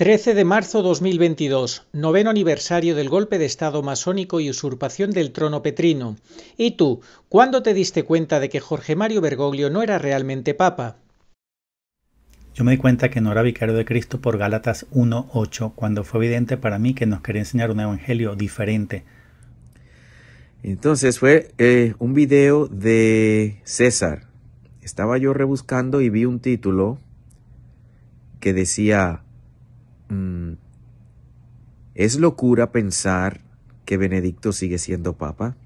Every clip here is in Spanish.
13 de marzo 2022, noveno aniversario del golpe de Estado masónico y usurpación del trono petrino. ¿Y tú, cuándo te diste cuenta de que Jorge Mario Bergoglio no era realmente papa? Yo me di cuenta que no era vicario de Cristo por Gálatas 1.8, cuando fue evidente para mí que nos quería enseñar un evangelio diferente. Entonces fue eh, un video de César. Estaba yo rebuscando y vi un título que decía Mm, ¿Es locura pensar que Benedicto sigue siendo papa?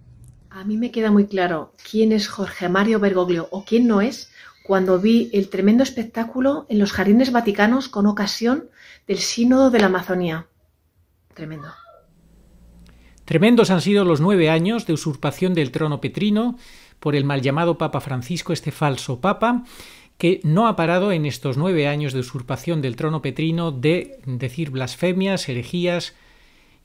A mí me queda muy claro quién es Jorge Mario Bergoglio o quién no es cuando vi el tremendo espectáculo en los jardines vaticanos con ocasión del Sínodo de la Amazonía. Tremendo. Tremendos han sido los nueve años de usurpación del trono petrino por el mal llamado Papa Francisco, este falso Papa, que no ha parado en estos nueve años de usurpación del trono petrino de decir blasfemias, herejías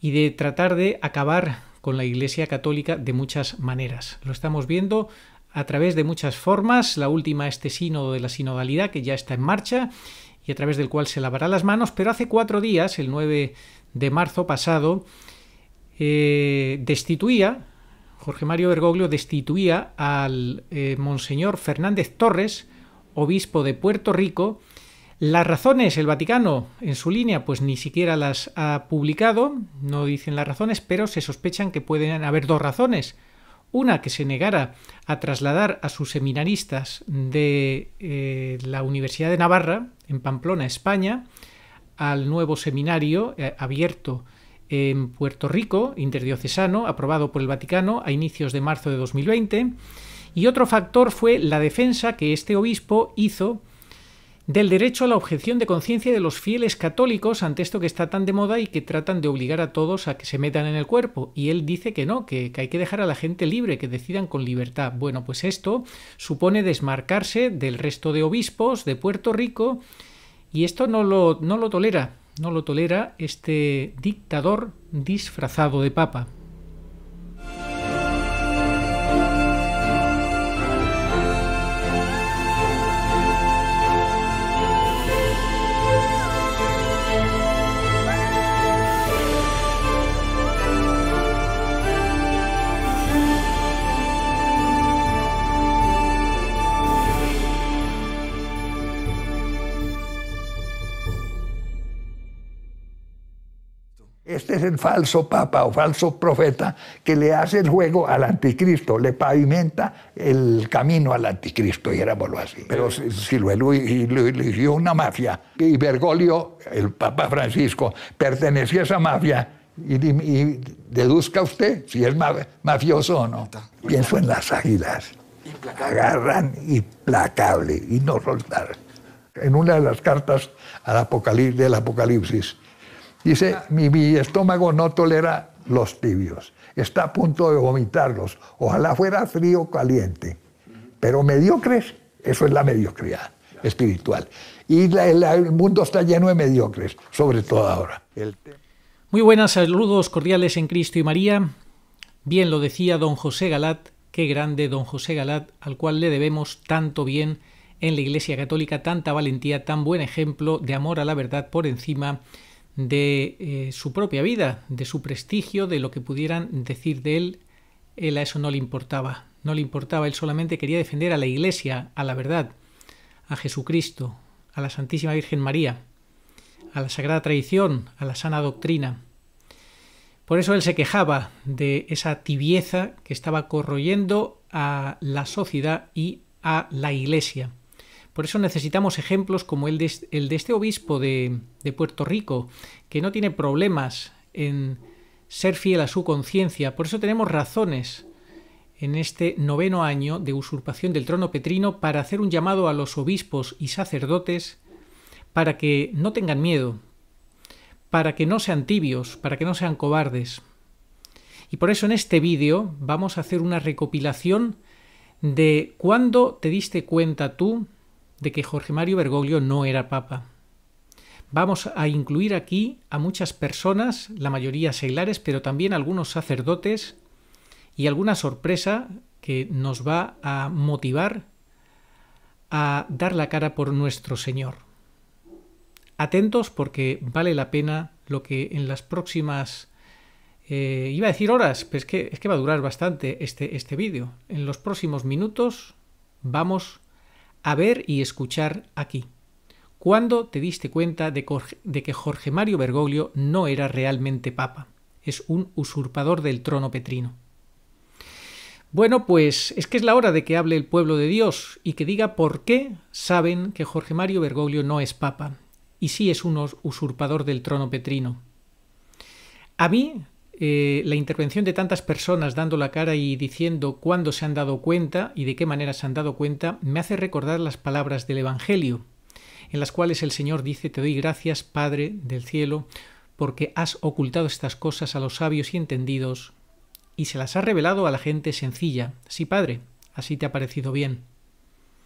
y de tratar de acabar con la Iglesia Católica de muchas maneras. Lo estamos viendo a través de muchas formas, la última este sínodo de la sinodalidad que ya está en marcha y a través del cual se lavará las manos, pero hace cuatro días, el 9 de marzo pasado, eh, destituía, Jorge Mario Bergoglio destituía al eh, monseñor Fernández Torres, obispo de Puerto Rico. Las razones, el Vaticano en su línea pues ni siquiera las ha publicado, no dicen las razones, pero se sospechan que pueden haber dos razones. Una, que se negara a trasladar a sus seminaristas de eh, la Universidad de Navarra, en Pamplona, España, al nuevo seminario eh, abierto en Puerto Rico, interdiocesano, aprobado por el Vaticano a inicios de marzo de 2020. Y otro factor fue la defensa que este obispo hizo del derecho a la objeción de conciencia de los fieles católicos ante esto que está tan de moda y que tratan de obligar a todos a que se metan en el cuerpo. Y él dice que no, que, hay que dejar a la gente libre, que decidan con libertad. Bueno, pues esto supone desmarcarse del resto de obispos de Puerto Rico y esto no no lo tolera, no lo tolera este dictador disfrazado de papa. Este es el falso papa o falso profeta que le hace el juego al anticristo, le pavimenta el camino al anticristo, y lo así. Pero lo eligió una mafia. Y Bergoglio, el Papa Francisco, pertenecía a esa mafia. Y, deduzca usted si es mafioso o no. Pienso en las águilas. Agarran implacable y no soltar. En una de las cartas al apocalipsis, del Apocalipsis, Dice, ah. mi, estómago no tolera los tibios, está a punto de vomitarlos, ojalá fuera frío o caliente. Pero mediocres, eso es la mediocridad espiritual. Y el mundo está lleno de mediocres, sobre todo ahora. Muy buenas, saludos cordiales en Cristo y María. Bien lo decía don José Galat, qué grande don José Galat, al cual le debemos tanto bien en la Iglesia Católica, tanta valentía, tan buen ejemplo de amor a la verdad por encima de eh, su propia vida, de su prestigio, de lo que pudieran decir de él, él a eso no le importaba. No le importaba, él solamente quería defender a la Iglesia, a la verdad, a Jesucristo, a la Santísima Virgen María, a la Sagrada Tradición, a la sana doctrina. Por eso él se quejaba de esa tibieza que estaba corroyendo a la sociedad y a la Iglesia. Por eso necesitamos ejemplos como el de, este obispo de, de Puerto Rico, que no tiene problemas en ser fiel a su conciencia. Por eso tenemos razones en este noveno año de usurpación del trono petrino para hacer un llamado a los obispos y sacerdotes para que no tengan miedo, para que no sean tibios, para que no sean cobardes. Y por eso en este vídeo vamos a hacer una recopilación de cuándo te diste cuenta tú de que Jorge Mario Bergoglio no era papa. Vamos a incluir aquí a muchas personas, la mayoría seglares, pero también algunos sacerdotes y alguna sorpresa que nos va a motivar a dar la cara por nuestro Señor. Atentos porque vale la pena lo que en las próximas eh, iba a decir horas, pero es que, es que va a durar bastante este, este vídeo. En los próximos minutos vamos a ver y escuchar aquí. ¿Cuándo te diste cuenta de, que Jorge Mario Bergoglio no era realmente papa? Es un usurpador del trono petrino. Bueno, pues es que es la hora de que hable el pueblo de Dios y que diga por qué saben que Jorge Mario Bergoglio no es papa y sí es un usurpador del trono petrino. A mí eh, la intervención de tantas personas dando la cara y diciendo cuándo se han dado cuenta y de qué manera se han dado cuenta, me hace recordar las palabras del Evangelio, en las cuales el Señor dice, Te doy gracias, Padre del cielo, porque has ocultado estas cosas a los sabios y entendidos, y se las has revelado a la gente sencilla. Sí, Padre, así te ha parecido bien.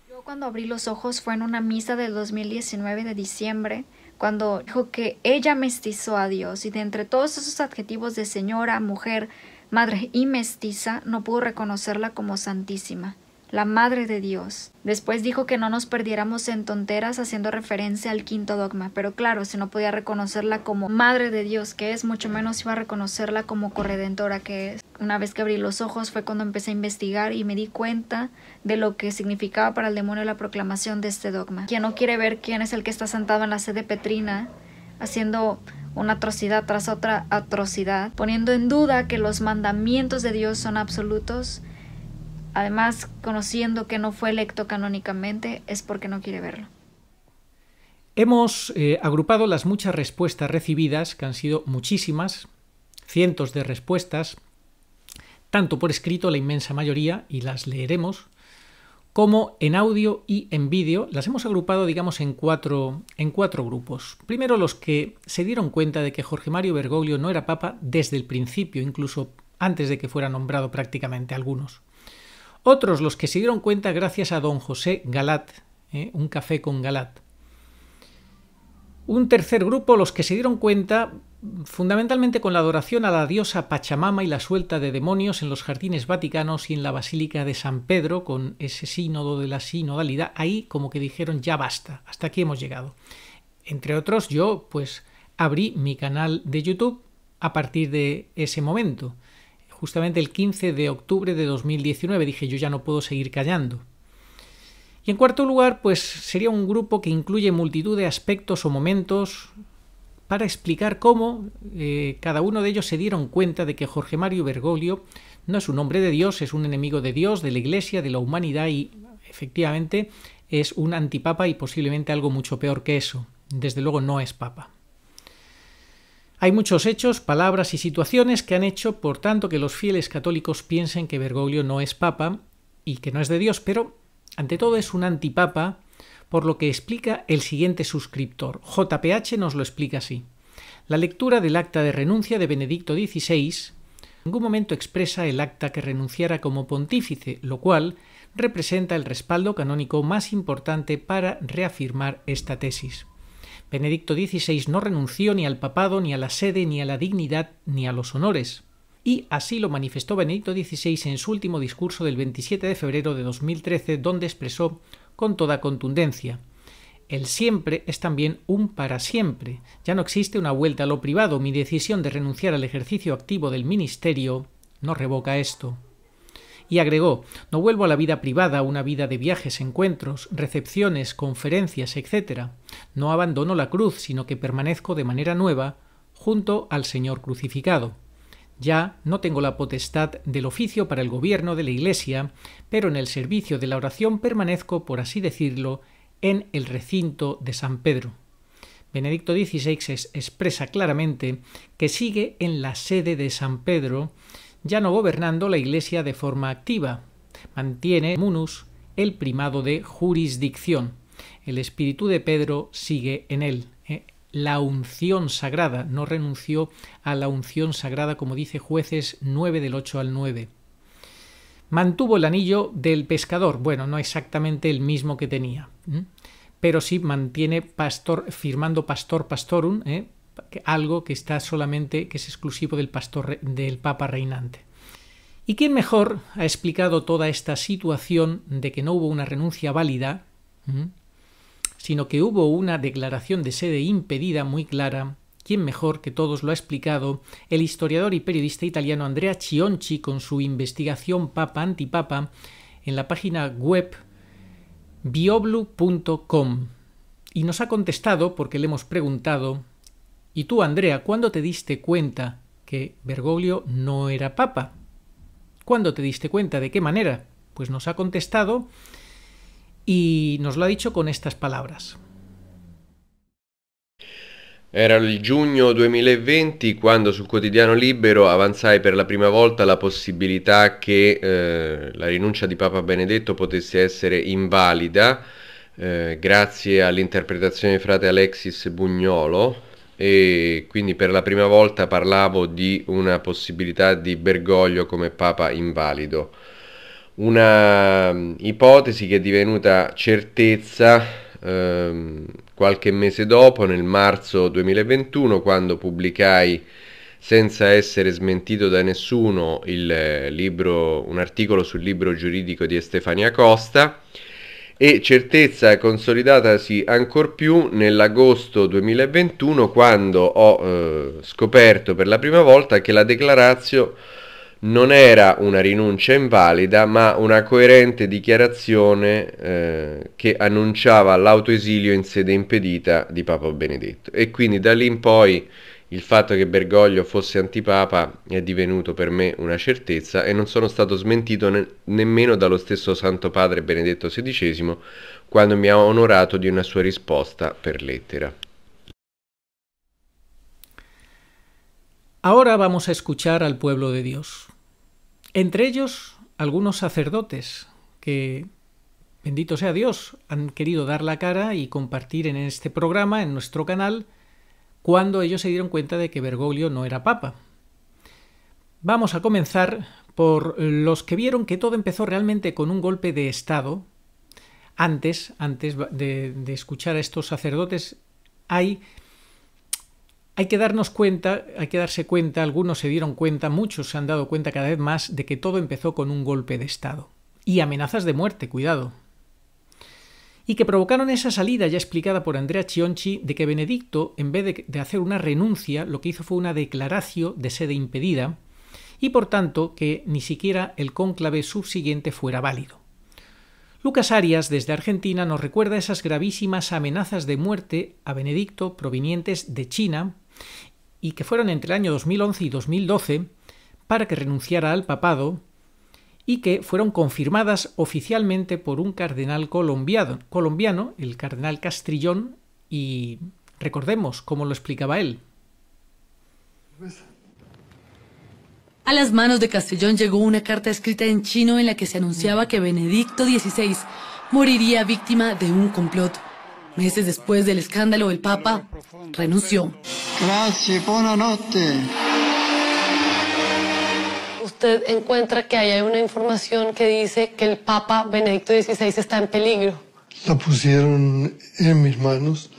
Yo cuando abrí los ojos fue en una misa del 2019 de diciembre, cuando dijo que ella mestizó a Dios y de entre todos esos adjetivos de señora, mujer, madre y mestiza, no pudo reconocerla como santísima la Madre de Dios. Después dijo que no nos perdiéramos en tonteras haciendo referencia al quinto dogma, pero claro, si no podía reconocerla como Madre de Dios que es, mucho menos iba a reconocerla como corredentora que es. Una vez que abrí los ojos fue cuando empecé a investigar y me di cuenta de lo que significaba para el demonio la proclamación de este dogma. Quien no quiere ver quién es el que está sentado en la sede petrina haciendo una atrocidad tras otra atrocidad, poniendo en duda que los mandamientos de Dios son absolutos, Además, conociendo que no fue electo canónicamente, es porque no quiere verlo. Hemos eh, agrupado las muchas respuestas recibidas, que han sido muchísimas, cientos de respuestas, tanto por escrito la inmensa mayoría, y las leeremos, como en audio y en vídeo. Las hemos agrupado, digamos, en cuatro, en cuatro grupos. Primero, los que se dieron cuenta de que Jorge Mario Bergoglio no era papa desde el principio, incluso antes de que fuera nombrado prácticamente algunos. Otros los que se dieron cuenta gracias a don José Galat, ¿eh? un café con Galat. Un tercer grupo los que se dieron cuenta fundamentalmente con la adoración a la diosa Pachamama y la suelta de demonios en los jardines vaticanos y en la Basílica de San Pedro, con ese sínodo de la sinodalidad, ahí como que dijeron ya basta, hasta aquí hemos llegado. Entre otros, yo pues abrí mi canal de YouTube a partir de ese momento justamente el 15 de octubre de 2019. Dije, yo ya no puedo seguir callando. Y en cuarto lugar, pues sería un grupo que incluye multitud de aspectos o momentos para explicar cómo eh, cada uno de ellos se dieron cuenta de que Jorge Mario Bergoglio no es un hombre de Dios, es un enemigo de Dios, de la Iglesia, de la humanidad y efectivamente es un antipapa y posiblemente algo mucho peor que eso. Desde luego no es papa. Hay muchos hechos, palabras y situaciones que han hecho, por tanto, que los fieles católicos piensen que Bergoglio no es papa y que no es de Dios, pero ante todo es un antipapa, por lo que explica el siguiente suscriptor. JPH nos lo explica así. La lectura del acta de renuncia de Benedicto XVI en ningún momento expresa el acta que renunciara como pontífice, lo cual representa el respaldo canónico más importante para reafirmar esta tesis. Benedicto XVI no renunció ni al papado, ni a la sede, ni a la dignidad, ni a los honores. Y así lo manifestó Benedicto XVI en su último discurso del 27 de febrero de 2013, donde expresó con toda contundencia el siempre es también un para siempre. Ya no existe una vuelta a lo privado. Mi decisión de renunciar al ejercicio activo del ministerio no revoca esto y agregó, no vuelvo a la vida privada, una vida de viajes, encuentros, recepciones, conferencias, etc. No abandono la cruz, sino que permanezco de manera nueva junto al Señor crucificado. Ya no tengo la potestad del oficio para el gobierno de la Iglesia, pero en el servicio de la oración permanezco, por así decirlo, en el recinto de San Pedro. Benedicto XVI expresa claramente que sigue en la sede de San Pedro ya no gobernando la Iglesia de forma activa. Mantiene Munus el primado de jurisdicción. El espíritu de Pedro sigue en él. Eh, la unción sagrada, no renunció a la unción sagrada como dice jueces 9 del 8 al 9. Mantuvo el anillo del pescador, bueno, no exactamente el mismo que tenía, pero sí mantiene pastor, firmando pastor pastorum, ¿eh? algo que está solamente, que es exclusivo del pastor del Papa reinante. ¿Y quién mejor ha explicado toda esta situación de que no hubo una renuncia válida, sino que hubo una declaración de sede impedida muy clara? ¿Quién mejor que todos lo ha explicado? El historiador y periodista italiano Andrea Cionci con su investigación Papa Antipapa en la página web bioblu.com. Y nos ha contestado, porque le hemos preguntado, ¿Y tú, Andrea, cuándo te diste cuenta que Bergoglio no era papa? ¿Cuándo te diste cuenta? ¿De qué manera? Pues nos ha contestado y nos lo ha dicho con estas palabras. Era il giugno 2020 quando sul quotidiano Libero avanzai per la prima volta la possibilità che eh, la rinuncia di Papa Benedetto potesse essere invalida eh, grazie all'interpretazione di frate Alexis Bugnolo, e quindi per la prima volta parlavo di una possibilità di Bergoglio come papa invalido. Una mm, ipotesi che è divenuta certezza ehm, qualche mese dopo, nel marzo 2021, quando pubblicai senza essere smentito da nessuno libro, un articolo sul libro giuridico di Estefania Costa e certezza consolidatasi ancor più nell'agosto 2021 quando ho eh, scoperto per la prima volta che la declarazio non era una rinuncia invalida ma una coerente dichiarazione eh, che annunciava l'autoesilio in sede impedita di Papa Benedetto e quindi da lì in poi il fatto che Bergoglio fosse antipapa è divenuto per me una certezza e non sono stato smentito ne- nemmeno dallo stesso Santo Padre Benedetto XVI quando mi ha onorato di una sua risposta per lettera. Ora vamos a escuchar al pueblo de Dios. Entre ellos, algunos sacerdotes que, bendito sea Dios, han querido dar la cara y compartir en este programa, en nuestro canal, cuando ellos se dieron cuenta de que Bergoglio no era papa. Vamos a comenzar por los que vieron que todo empezó realmente con un golpe de Estado. Antes, antes de, escuchar a estos sacerdotes, hay, hay que darnos cuenta, hay que darse cuenta, algunos se dieron cuenta, muchos se han dado cuenta cada vez más de que todo empezó con un golpe de Estado. Y amenazas de muerte, cuidado, y que provocaron esa salida ya explicada por Andrea Chionchi de que Benedicto, en vez de, hacer una renuncia, lo que hizo fue una declaración de sede impedida y por tanto que ni siquiera el cónclave subsiguiente fuera válido. Lucas Arias, desde Argentina, nos recuerda esas gravísimas amenazas de muerte a Benedicto provenientes de China y que fueron entre el año 2011 y 2012 para que renunciara al papado y que fueron confirmadas oficialmente por un cardenal colombiano, el cardenal Castrillón, y recordemos cómo lo explicaba él. A las manos de Castellón llegó una carta escrita en chino en la que se anunciaba que Benedicto XVI moriría víctima de un complot. Meses después del escándalo, el Papa renunció. Gracias, buenas noches usted encuentra que hay una información que dice que el Papa Benedicto XVI está en peligro? La pusieron en mis manos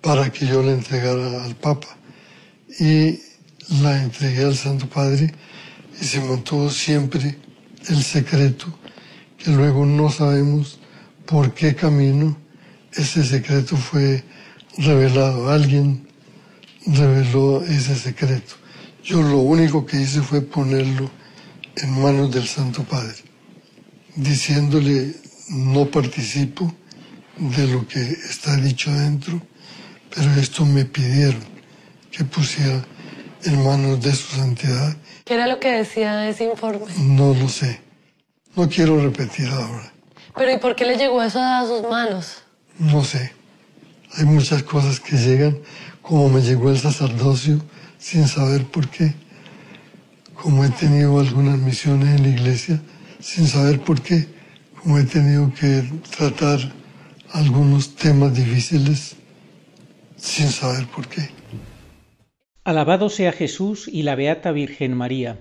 para que yo la entregara al Papa y la entregué al Santo Padre y se mantuvo siempre el secreto que luego no sabemos por qué camino ese secreto fue revelado. Alguien reveló ese secreto. Yo lo único que hice fue ponerlo en manos del Santo Padre, diciéndole no participo de lo que está dicho dentro, pero esto me pidieron que pusiera en manos de su santidad. ¿Qué era lo que decía ese informe? No lo sé. No quiero repetir ahora. ¿Pero y por qué le llegó eso a sus manos? No sé. Hay muchas cosas que llegan, como me llegó el sacerdocio sin saber por qué, como he tenido algunas misiones en la iglesia, sin saber por qué, como he tenido que tratar algunos temas difíciles, sin saber por qué. Alabado sea Jesús y la Beata Virgen María.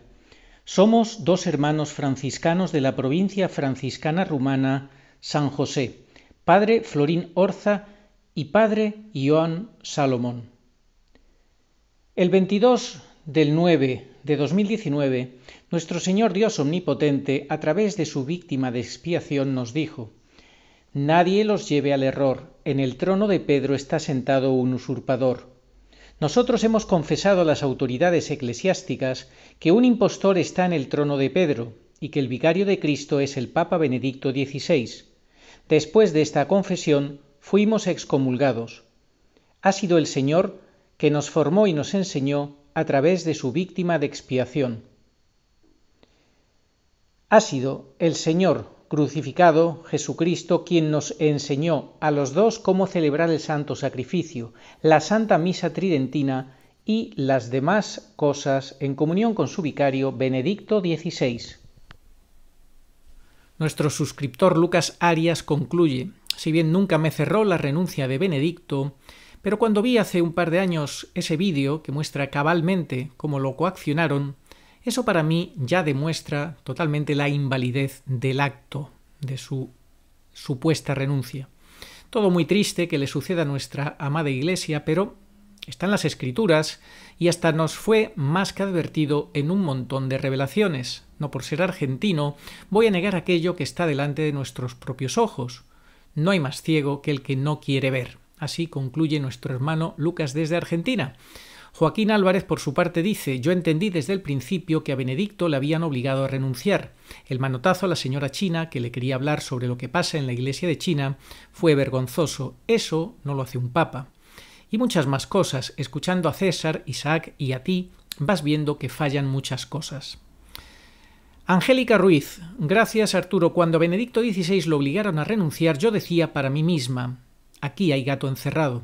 Somos dos hermanos franciscanos de la provincia franciscana rumana San José, padre Florín Orza y padre Ioan Salomón. El 22 del 9 de 2019, nuestro Señor Dios Omnipotente, a través de su víctima de expiación, nos dijo, Nadie los lleve al error, en el trono de Pedro está sentado un usurpador. Nosotros hemos confesado a las autoridades eclesiásticas que un impostor está en el trono de Pedro y que el vicario de Cristo es el Papa Benedicto XVI. Después de esta confesión, fuimos excomulgados. Ha sido el Señor que nos formó y nos enseñó a través de su víctima de expiación. Ha sido el Señor crucificado, Jesucristo, quien nos enseñó a los dos cómo celebrar el santo sacrificio, la santa misa tridentina y las demás cosas en comunión con su vicario Benedicto XVI. Nuestro suscriptor Lucas Arias concluye, si bien nunca me cerró la renuncia de Benedicto, pero cuando vi hace un par de años ese vídeo que muestra cabalmente cómo lo coaccionaron, eso para mí ya demuestra totalmente la invalidez del acto, de su supuesta renuncia. Todo muy triste que le suceda a nuestra amada Iglesia, pero están las escrituras y hasta nos fue más que advertido en un montón de revelaciones. No por ser argentino voy a negar aquello que está delante de nuestros propios ojos. No hay más ciego que el que no quiere ver. Así concluye nuestro hermano Lucas desde Argentina. Joaquín Álvarez, por su parte, dice, yo entendí desde el principio que a Benedicto le habían obligado a renunciar. El manotazo a la señora China, que le quería hablar sobre lo que pasa en la iglesia de China, fue vergonzoso. Eso no lo hace un papa. Y muchas más cosas. Escuchando a César, Isaac y a ti, vas viendo que fallan muchas cosas. Angélica Ruiz, gracias Arturo. Cuando a Benedicto XVI lo obligaron a renunciar, yo decía para mí misma, Aquí hay gato encerrado.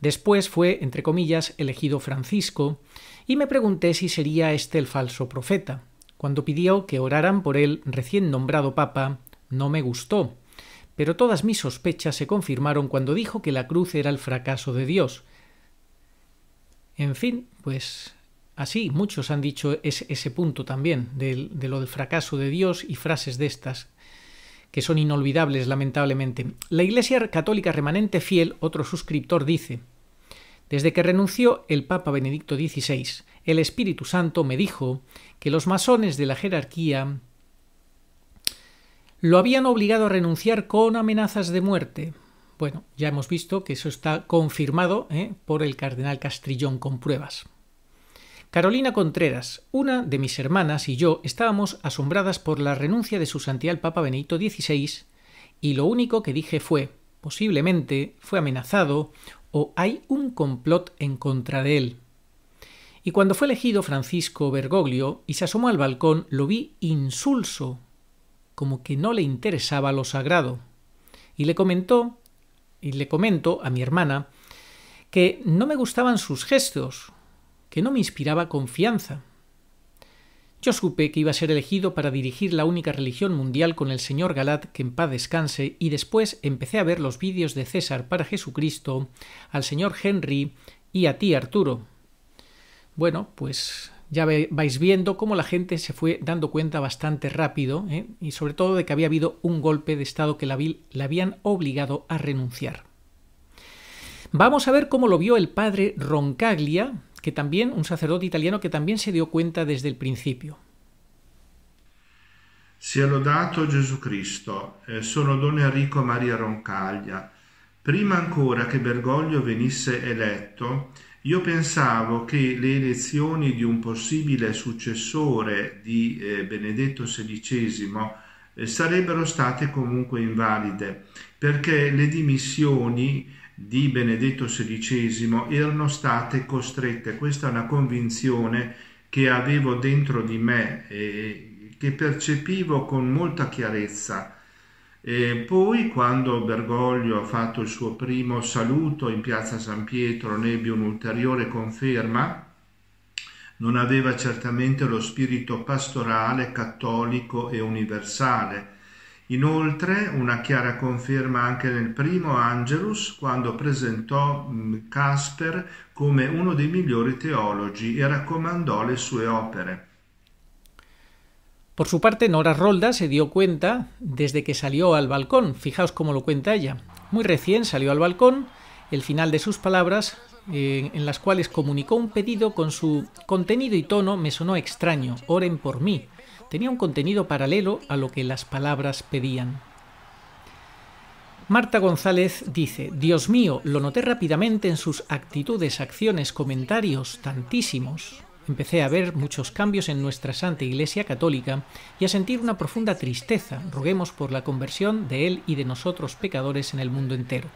Después fue, entre comillas, elegido Francisco, y me pregunté si sería este el falso profeta. Cuando pidió que oraran por él recién nombrado papa, no me gustó. Pero todas mis sospechas se confirmaron cuando dijo que la cruz era el fracaso de Dios. En fin, pues así muchos han dicho ese, ese punto también, de, de lo del fracaso de Dios y frases de estas que son inolvidables, lamentablemente. La Iglesia Católica Remanente Fiel, otro suscriptor, dice, desde que renunció el Papa Benedicto XVI, el Espíritu Santo me dijo que los masones de la jerarquía lo habían obligado a renunciar con amenazas de muerte. Bueno, ya hemos visto que eso está confirmado ¿eh? por el cardenal Castrillón con pruebas. Carolina Contreras, una de mis hermanas y yo estábamos asombradas por la renuncia de su santidad Papa Benito XVI y lo único que dije fue, posiblemente fue amenazado o hay un complot en contra de él. Y cuando fue elegido Francisco Bergoglio y se asomó al balcón, lo vi insulso, como que no le interesaba lo sagrado. Y le comentó, y le comento a mi hermana, que no me gustaban sus gestos, que no me inspiraba confianza. Yo supe que iba a ser elegido para dirigir la única religión mundial con el señor Galat, que en paz descanse, y después empecé a ver los vídeos de César para Jesucristo, al señor Henry y a ti, Arturo. Bueno, pues ya vais viendo cómo la gente se fue dando cuenta bastante rápido, ¿eh? y sobre todo de que había habido un golpe de Estado que la, la habían obligado a renunciar. Vamos a ver cómo lo vio el padre Roncaglia, que también, un sacerdote italiano que también se dio cuenta desde el principio. Sia lodato Gesù Cristo, eh, sono Don Enrico Maria Roncaglia. Prima ancora che Bergoglio venisse eletto, io pensavo che le elezioni di un possibile successore di eh, Benedetto XVI eh, sarebbero state comunque invalide, perché le dimissioni di Benedetto XVI erano state costrette. Questa è una convinzione che avevo dentro di me e che percepivo con molta chiarezza. E poi, quando Bergoglio ha fatto il suo primo saluto in piazza San Pietro, ne ebbe un'ulteriore conferma. Non aveva certamente lo spirito pastorale, cattolico e universale Inoltre una chiara conferma anche nel primo Angelus quando presentò mm, Casper come uno dei migliori teologi e raccomandò le sue opere. Por su parte, Nora Rolda se dio cuenta desde que salió al balcón. Fijaos cómo lo cuenta ella. Muy recién salió al balcón, el final de sus palabras, eh, en las cuales comunicó un pedido con su contenido y tono me sonó extraño. Oren por mí tenía un contenido paralelo a lo que las palabras pedían. Marta González dice, Dios mío, lo noté rápidamente en sus actitudes, acciones, comentarios, tantísimos. Empecé a ver muchos cambios en nuestra Santa Iglesia Católica y a sentir una profunda tristeza. Roguemos por la conversión de él y de nosotros pecadores en el mundo entero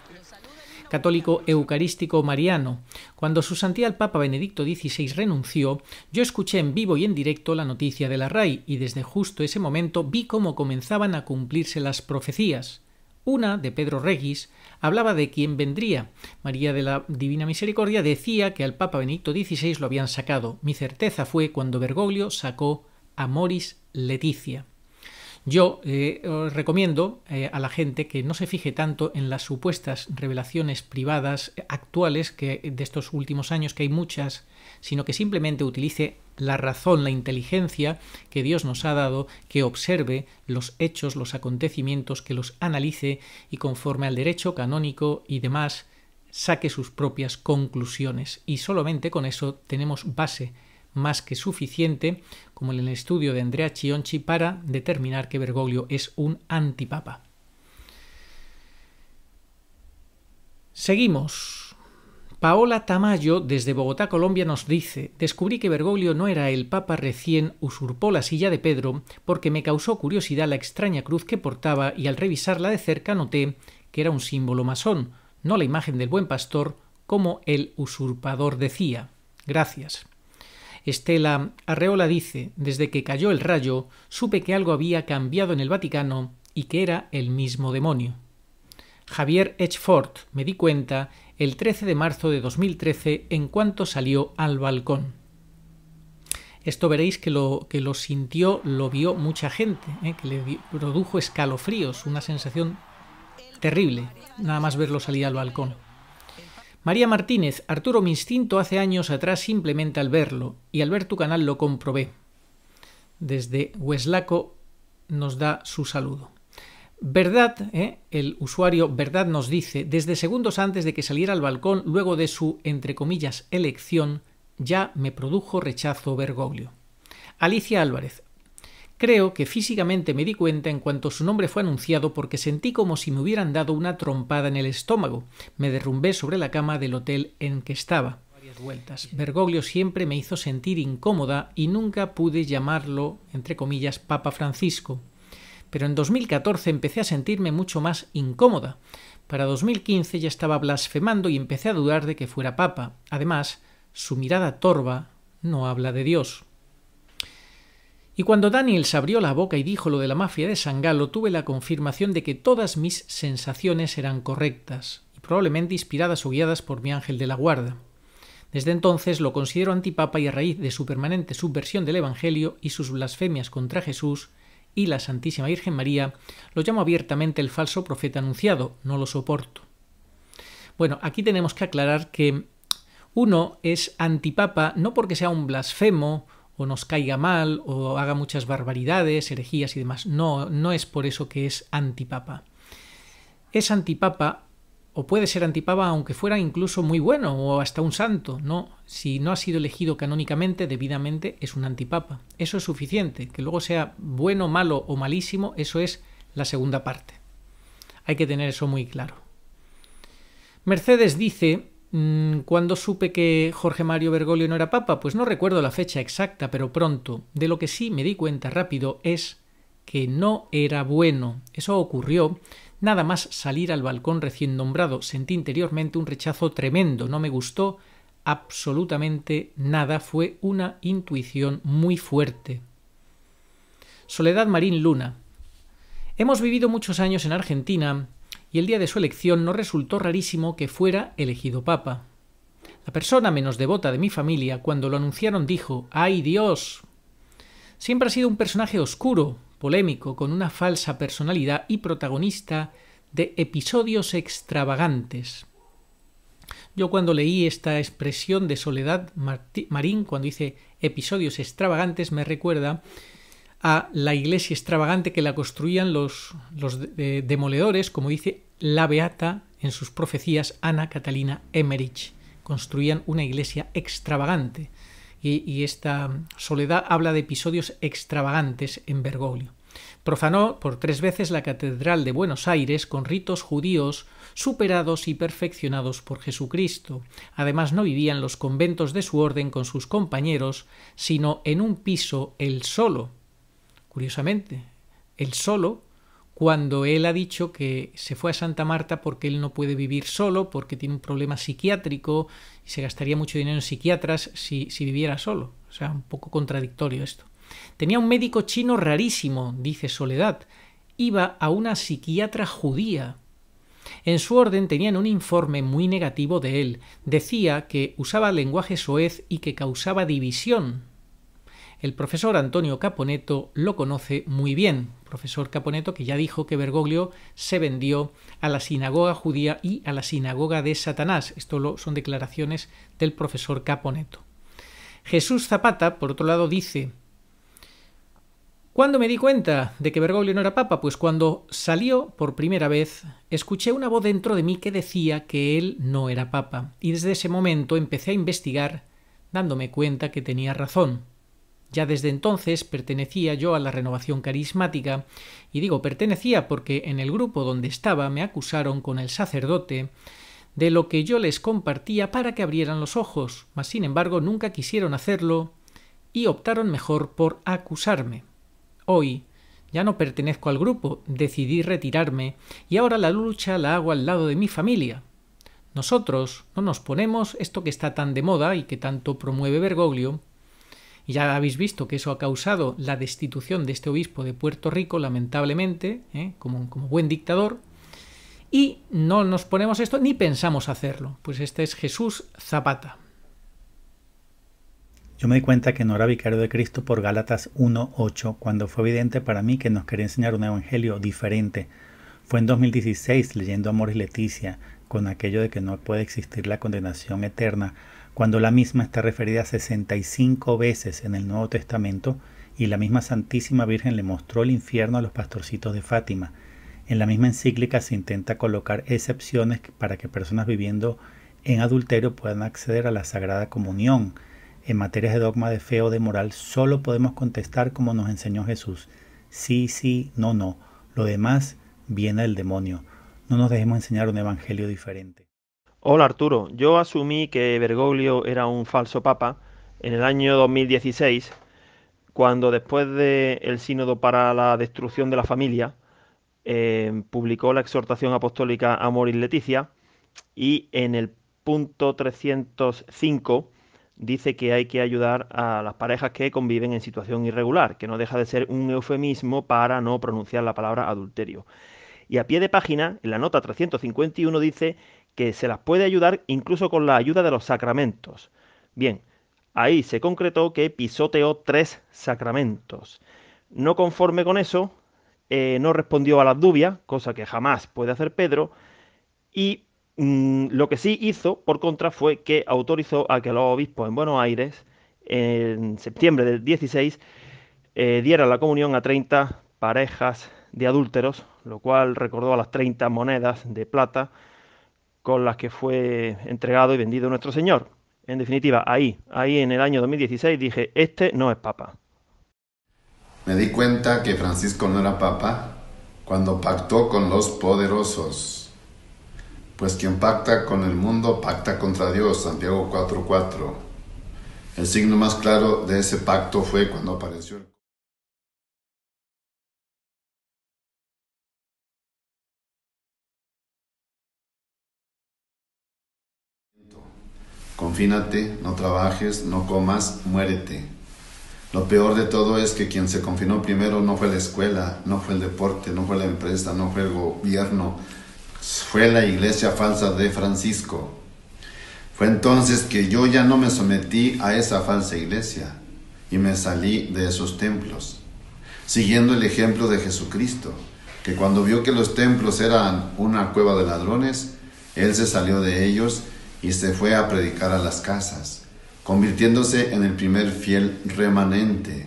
católico eucarístico mariano. Cuando su santidad el Papa Benedicto XVI renunció, yo escuché en vivo y en directo la noticia de la RAI y desde justo ese momento vi cómo comenzaban a cumplirse las profecías. Una, de Pedro Regis, hablaba de quién vendría. María de la Divina Misericordia decía que al Papa Benedicto XVI lo habían sacado. Mi certeza fue cuando Bergoglio sacó a Moris Leticia. Yo eh, recomiendo eh, a la gente que no se fije tanto en las supuestas revelaciones privadas eh, actuales que de estos últimos años, que hay muchas, sino que simplemente utilice la razón, la inteligencia que Dios nos ha dado, que observe los hechos, los acontecimientos, que los analice y conforme al derecho canónico y demás, saque sus propias conclusiones. Y solamente con eso tenemos base más que suficiente, como en el estudio de Andrea Chionchi, para determinar que Bergoglio es un antipapa. Seguimos. Paola Tamayo, desde Bogotá, Colombia, nos dice, descubrí que Bergoglio no era el papa recién usurpó la silla de Pedro, porque me causó curiosidad la extraña cruz que portaba y al revisarla de cerca noté que era un símbolo masón, no la imagen del buen pastor, como el usurpador decía. Gracias. Estela Arreola dice, desde que cayó el rayo, supe que algo había cambiado en el Vaticano y que era el mismo demonio. Javier Edgeford, me di cuenta, el 13 de marzo de 2013 en cuanto salió al balcón. Esto veréis que lo, que lo sintió, lo vio mucha gente, ¿eh? que le produjo escalofríos, una sensación terrible, nada más verlo salir al balcón. María Martínez, Arturo mi instinto hace años atrás simplemente al verlo y al ver tu canal lo comprobé. Desde Hueslaco nos da su saludo. Verdad, ¿eh? el usuario Verdad nos dice, desde segundos antes de que saliera al balcón, luego de su, entre comillas, elección, ya me produjo rechazo Bergoglio. Alicia Álvarez, Creo que físicamente me di cuenta en cuanto su nombre fue anunciado porque sentí como si me hubieran dado una trompada en el estómago. Me derrumbé sobre la cama del hotel en que estaba. Bergoglio siempre me hizo sentir incómoda y nunca pude llamarlo, entre comillas, Papa Francisco. Pero en 2014 empecé a sentirme mucho más incómoda. Para 2015 ya estaba blasfemando y empecé a dudar de que fuera papa. Además, su mirada torva no habla de Dios. Y cuando se abrió la boca y dijo lo de la mafia de Sangalo, tuve la confirmación de que todas mis sensaciones eran correctas, y probablemente inspiradas o guiadas por mi ángel de la guarda. Desde entonces lo considero antipapa y a raíz de su permanente subversión del Evangelio y sus blasfemias contra Jesús y la Santísima Virgen María, lo llamo abiertamente el falso profeta anunciado, no lo soporto. Bueno, aquí tenemos que aclarar que uno es antipapa no porque sea un blasfemo o nos caiga mal o haga muchas barbaridades, herejías y demás. No, no es por eso que es antipapa. Es antipapa o puede ser antipapa aunque fuera incluso muy bueno o hasta un santo. No, si no ha sido elegido canónicamente, debidamente es un antipapa. Eso es suficiente. Que luego sea bueno, malo o malísimo, eso es la segunda parte. Hay que tener eso muy claro. Mercedes dice Mm, ¿Cuándo supe que Jorge Mario Bergoglio no era papa? Pues no recuerdo la fecha exacta, pero pronto. De lo que sí me di cuenta rápido es que no era bueno. Eso ocurrió nada más salir al balcón recién nombrado. Sentí interiormente un rechazo tremendo. No me gustó absolutamente nada. Fue una intuición muy fuerte. Soledad Marín Luna. Hemos vivido muchos años en Argentina y el día de su elección no resultó rarísimo que fuera elegido papa. La persona menos devota de mi familia, cuando lo anunciaron, dijo ¡Ay Dios! Siempre ha sido un personaje oscuro, polémico, con una falsa personalidad y protagonista de episodios extravagantes. Yo cuando leí esta expresión de Soledad Marín, cuando dice episodios extravagantes, me recuerda a la iglesia extravagante que la construían los, los demoledores, como dice la Beata en sus profecías, Ana Catalina Emmerich. Construían una iglesia extravagante. Y, y esta soledad habla de episodios extravagantes en Bergoglio. Profanó por tres veces la Catedral de Buenos Aires con ritos judíos superados y perfeccionados por Jesucristo. Además no vivía en los conventos de su orden con sus compañeros, sino en un piso el solo, curiosamente. Él solo, cuando él ha dicho que se fue a Santa Marta porque él no puede vivir solo, porque tiene un problema psiquiátrico y se gastaría mucho dinero en psiquiatras si, viviera solo. O sea, un poco contradictorio esto. Tenía un médico chino rarísimo, dice Soledad. Iba a una psiquiatra judía. En su orden tenían un informe muy negativo de él. Decía que usaba lenguaje soez y que causaba división. El profesor Antonio Caponeto lo conoce muy bien, profesor Caponeto que ya dijo que Bergoglio se vendió a la sinagoga judía y a la sinagoga de Satanás. Esto lo, son declaraciones del profesor Caponeto. Jesús Zapata, por otro lado, dice, ¿Cuándo me di cuenta de que Bergoglio no era papa? Pues cuando salió por primera vez, escuché una voz dentro de mí que decía que él no era papa, y desde ese momento empecé a investigar, dándome cuenta que tenía razón. Ya desde entonces pertenecía yo a la renovación carismática, y digo pertenecía porque en el grupo donde estaba me acusaron con el sacerdote de lo que yo les compartía para que abrieran los ojos, mas sin embargo nunca quisieron hacerlo y optaron mejor por acusarme. Hoy ya no pertenezco al grupo, decidí retirarme y ahora la lucha la hago al lado de mi familia. Nosotros no nos ponemos esto que está tan de moda y que tanto promueve Bergoglio, y ya habéis visto que eso ha causado la destitución de este obispo de Puerto Rico, lamentablemente, ¿eh? como, como buen dictador. Y no nos ponemos esto ni pensamos hacerlo. Pues este es Jesús Zapata. Yo me di cuenta que no era vicario de Cristo por Gálatas 1.8, cuando fue evidente para mí que nos quería enseñar un evangelio diferente. Fue en 2016, leyendo y Leticia, con aquello de que no puede existir la condenación eterna, cuando la misma está referida 65 veces en el Nuevo Testamento y la misma Santísima Virgen le mostró el infierno a los pastorcitos de Fátima. En la misma encíclica se intenta colocar excepciones para que personas viviendo en adulterio puedan acceder a la Sagrada Comunión. En materias de dogma de fe o de moral solo podemos contestar como nos enseñó Jesús. Sí, sí, no, no. Lo demás viene del demonio. No nos dejemos enseñar un evangelio diferente. Hola Arturo, yo asumí que Bergoglio era un falso papa en el año 2016, cuando después del sínodo para la destrucción de la familia, eh, publicó la exhortación apostólica amor y Leticia y en el punto 305 dice que hay que ayudar a las parejas que conviven en situación irregular, que no deja de ser un eufemismo para no pronunciar la palabra adulterio. Y a pie de página, en la nota 351 dice que se las puede ayudar incluso con la ayuda de los sacramentos. Bien, ahí se concretó que pisoteó tres sacramentos. No conforme con eso, eh, no respondió a las dubias, cosa que jamás puede hacer Pedro, y mm, lo que sí hizo, por contra, fue que autorizó a que los obispos en Buenos Aires, en septiembre del 16, eh, dieran la comunión a 30 parejas de adúlteros, lo cual recordó a las 30 monedas de plata con las que fue entregado y vendido nuestro Señor. En definitiva, ahí, ahí en el año 2016 dije, este no es papa. Me di cuenta que Francisco no era papa cuando pactó con los poderosos. Pues quien pacta con el mundo pacta contra Dios, Santiago 4:4. El signo más claro de ese pacto fue cuando apareció el confínate, no trabajes, no comas, muérete. Lo peor de todo es que quien se confinó primero no fue la escuela, no fue el deporte, no fue la empresa, no fue el gobierno, fue la iglesia falsa de Francisco. Fue entonces que yo ya no me sometí a esa falsa iglesia y me salí de esos templos, siguiendo el ejemplo de Jesucristo, que cuando vio que los templos eran una cueva de ladrones, él se salió de ellos y se fue a predicar a las casas, convirtiéndose en el primer fiel remanente,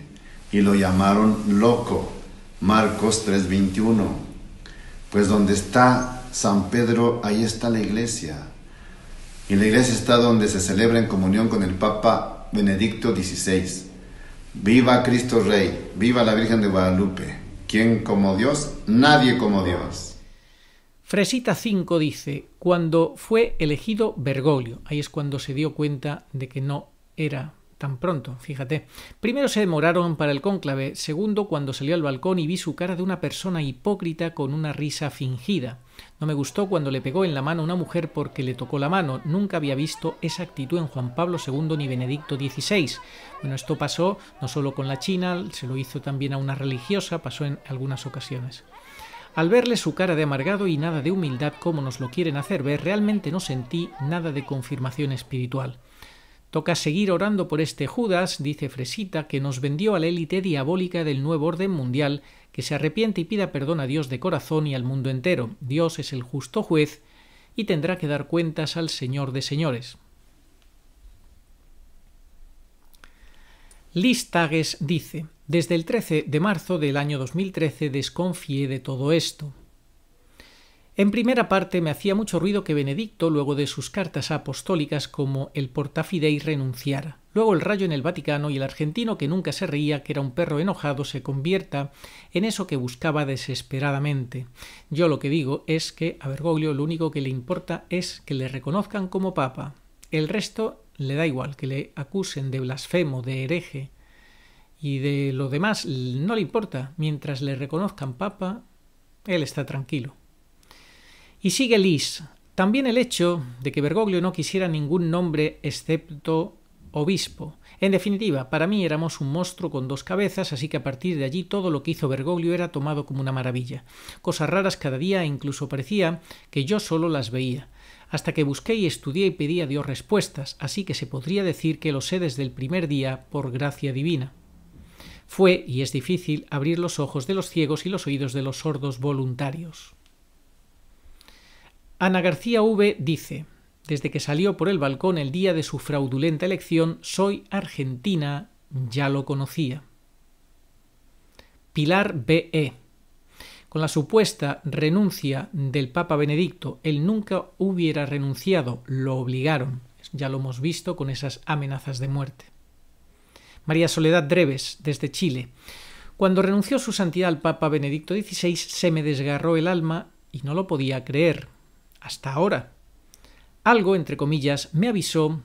y lo llamaron loco. Marcos 3:21. Pues donde está San Pedro, ahí está la iglesia. Y la iglesia está donde se celebra en comunión con el Papa Benedicto XVI. Viva Cristo Rey, viva la Virgen de Guadalupe. ¿Quién como Dios? Nadie como Dios. Fresita 5 dice, cuando fue elegido Bergoglio, ahí es cuando se dio cuenta de que no era tan pronto, fíjate. Primero se demoraron para el cónclave, segundo cuando salió al balcón y vi su cara de una persona hipócrita con una risa fingida. No me gustó cuando le pegó en la mano una mujer porque le tocó la mano, nunca había visto esa actitud en Juan Pablo II ni Benedicto XVI. Bueno, esto pasó no solo con la China, se lo hizo también a una religiosa, pasó en algunas ocasiones. Al verle su cara de amargado y nada de humildad como nos lo quieren hacer ver, realmente no sentí nada de confirmación espiritual. Toca seguir orando por este Judas, dice Fresita, que nos vendió a la élite diabólica del nuevo orden mundial, que se arrepiente y pida perdón a Dios de corazón y al mundo entero. Dios es el justo juez y tendrá que dar cuentas al Señor de señores. Listagues dice desde el 13 de marzo del año 2013 desconfié de todo esto. En primera parte me hacía mucho ruido que Benedicto, luego de sus cartas apostólicas como el Portafidei, renunciara. Luego el rayo en el Vaticano y el argentino que nunca se reía, que era un perro enojado, se convierta en eso que buscaba desesperadamente. Yo lo que digo es que a Bergoglio lo único que le importa es que le reconozcan como papa. El resto le da igual que le acusen de blasfemo, de hereje y de lo demás no le importa, mientras le reconozcan papa, él está tranquilo. Y sigue Lis. También el hecho de que Bergoglio no quisiera ningún nombre excepto obispo. En definitiva, para mí éramos un monstruo con dos cabezas, así que a partir de allí todo lo que hizo Bergoglio era tomado como una maravilla. Cosas raras cada día e incluso parecía que yo solo las veía. Hasta que busqué y estudié y pedí a Dios respuestas, así que se podría decir que lo sé desde el primer día por gracia divina fue, y es difícil, abrir los ojos de los ciegos y los oídos de los sordos voluntarios. Ana García V dice, desde que salió por el balcón el día de su fraudulenta elección, soy argentina, ya lo conocía. Pilar B.E. Con la supuesta renuncia del Papa Benedicto, él nunca hubiera renunciado, lo obligaron. Ya lo hemos visto con esas amenazas de muerte. María Soledad Dreves, desde Chile. Cuando renunció su santidad al Papa Benedicto XVI, se me desgarró el alma y no lo podía creer. Hasta ahora. Algo, entre comillas, me avisó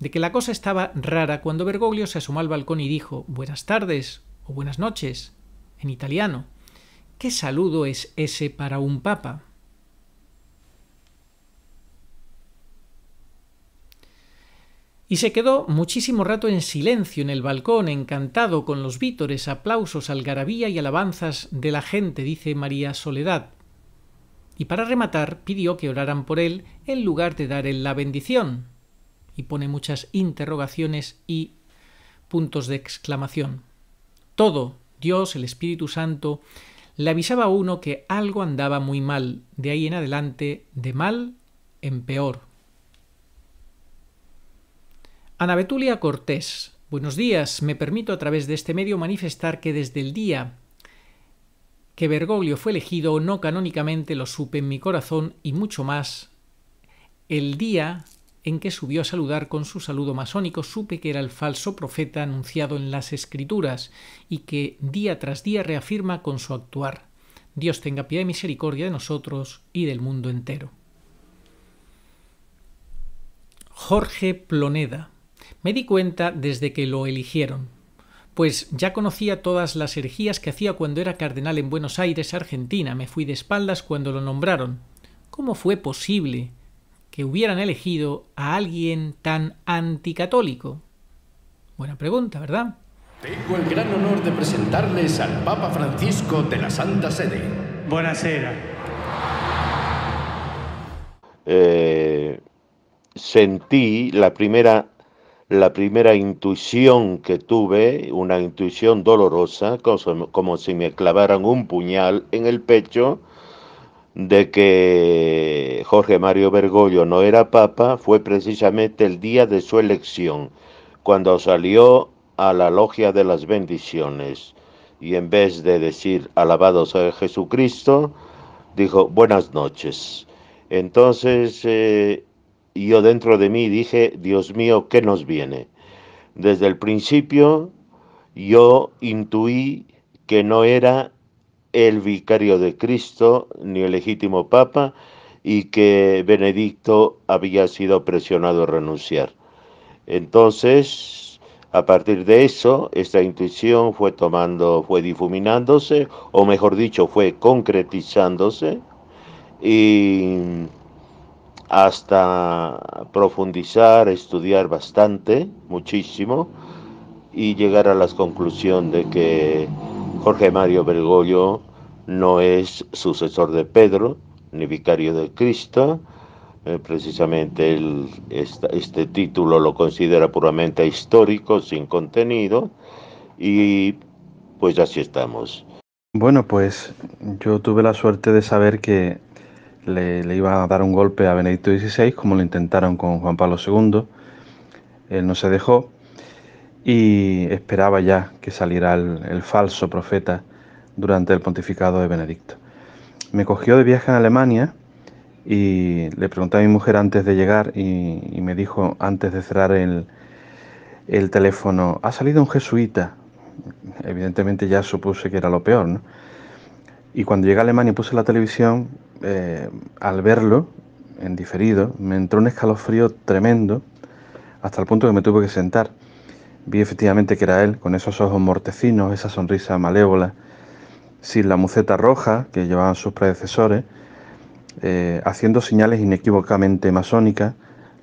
de que la cosa estaba rara cuando Bergoglio se asomó al balcón y dijo buenas tardes o buenas noches en italiano. ¿Qué saludo es ese para un papa? y se quedó muchísimo rato en silencio en el balcón, encantado con los vítores, aplausos, algarabía y alabanzas de la gente, dice María Soledad. Y para rematar pidió que oraran por él en lugar de dar la bendición. Y pone muchas interrogaciones y puntos de exclamación. Todo, Dios, el Espíritu Santo, le avisaba a uno que algo andaba muy mal, de ahí en adelante, de mal en peor. Ana Betulia Cortés. Buenos días. Me permito a través de este medio manifestar que desde el día que Bergoglio fue elegido no canónicamente lo supe en mi corazón y mucho más el día en que subió a saludar con su saludo masónico supe que era el falso profeta anunciado en las escrituras y que día tras día reafirma con su actuar. Dios tenga piedad y misericordia de nosotros y del mundo entero. Jorge Ploneda me di cuenta desde que lo eligieron, pues ya conocía todas las herejías que hacía cuando era cardenal en Buenos Aires, Argentina. Me fui de espaldas cuando lo nombraron. ¿Cómo fue posible que hubieran elegido a alguien tan anticatólico? Buena pregunta, ¿verdad? Tengo el gran honor de presentarles al Papa Francisco de la Santa Sede. Buenas Eh, sentí la primera la primera intuición que tuve, una intuición dolorosa, como si me clavaran un puñal en el pecho, de que Jorge Mario Bergoglio no era papa, fue precisamente el día de su elección, cuando salió a la logia de las bendiciones y en vez de decir alabado sea Jesucristo, dijo buenas noches. Entonces, eh, y yo dentro de mí dije, Dios mío, ¿qué nos viene? Desde el principio yo intuí que no era el vicario de Cristo ni el legítimo papa y que Benedicto había sido presionado a renunciar. Entonces, a partir de eso, esta intuición fue tomando, fue difuminándose, o mejor dicho, fue concretizándose y hasta profundizar, estudiar bastante, muchísimo, y llegar a la conclusión de que Jorge Mario Bergoglio no es sucesor de Pedro, ni vicario de Cristo. Eh, precisamente este título lo considera puramente histórico, sin contenido, y pues así estamos. Bueno, pues yo tuve la suerte de saber que le, iba a dar un golpe a Benedicto XVI, como lo intentaron con Juan Pablo II. Él no se dejó y esperaba ya que saliera el, falso profeta durante el pontificado de Benedicto. Me cogió de viaje en Alemania y le pregunté a mi mujer antes de llegar y, me dijo antes de cerrar el, teléfono, ha salido un jesuita. Evidentemente ya supuse que era lo peor, Y cuando llegué a Alemania y puse la televisión, eh, al verlo en diferido, me entró un escalofrío tremendo hasta el punto que me tuve que sentar. Vi efectivamente que era él, con esos ojos mortecinos, esa sonrisa malévola, sin la muceta roja que llevaban sus predecesores, eh, haciendo señales inequívocamente masónicas,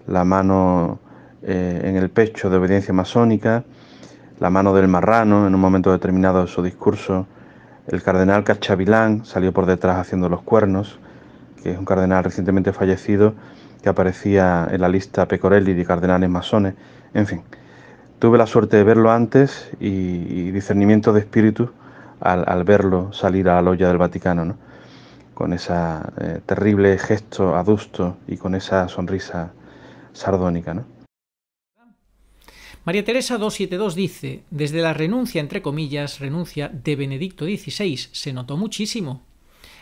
la mano eh, en el pecho de obediencia masónica, la mano del marrano en un momento determinado de su discurso, el cardenal Cachavilán salió por detrás haciendo los cuernos, que es un cardenal recientemente fallecido, que aparecía en la lista Pecorelli de cardenales masones, en fin. Tuve la suerte de verlo antes y, discernimiento de espíritu al, verlo salir a la olla del Vaticano, con ese eh, terrible gesto adusto y con esa sonrisa sardónica. ¿no? María Teresa 272 dice, desde la renuncia, entre comillas, renuncia de Benedicto XVI, se notó muchísimo.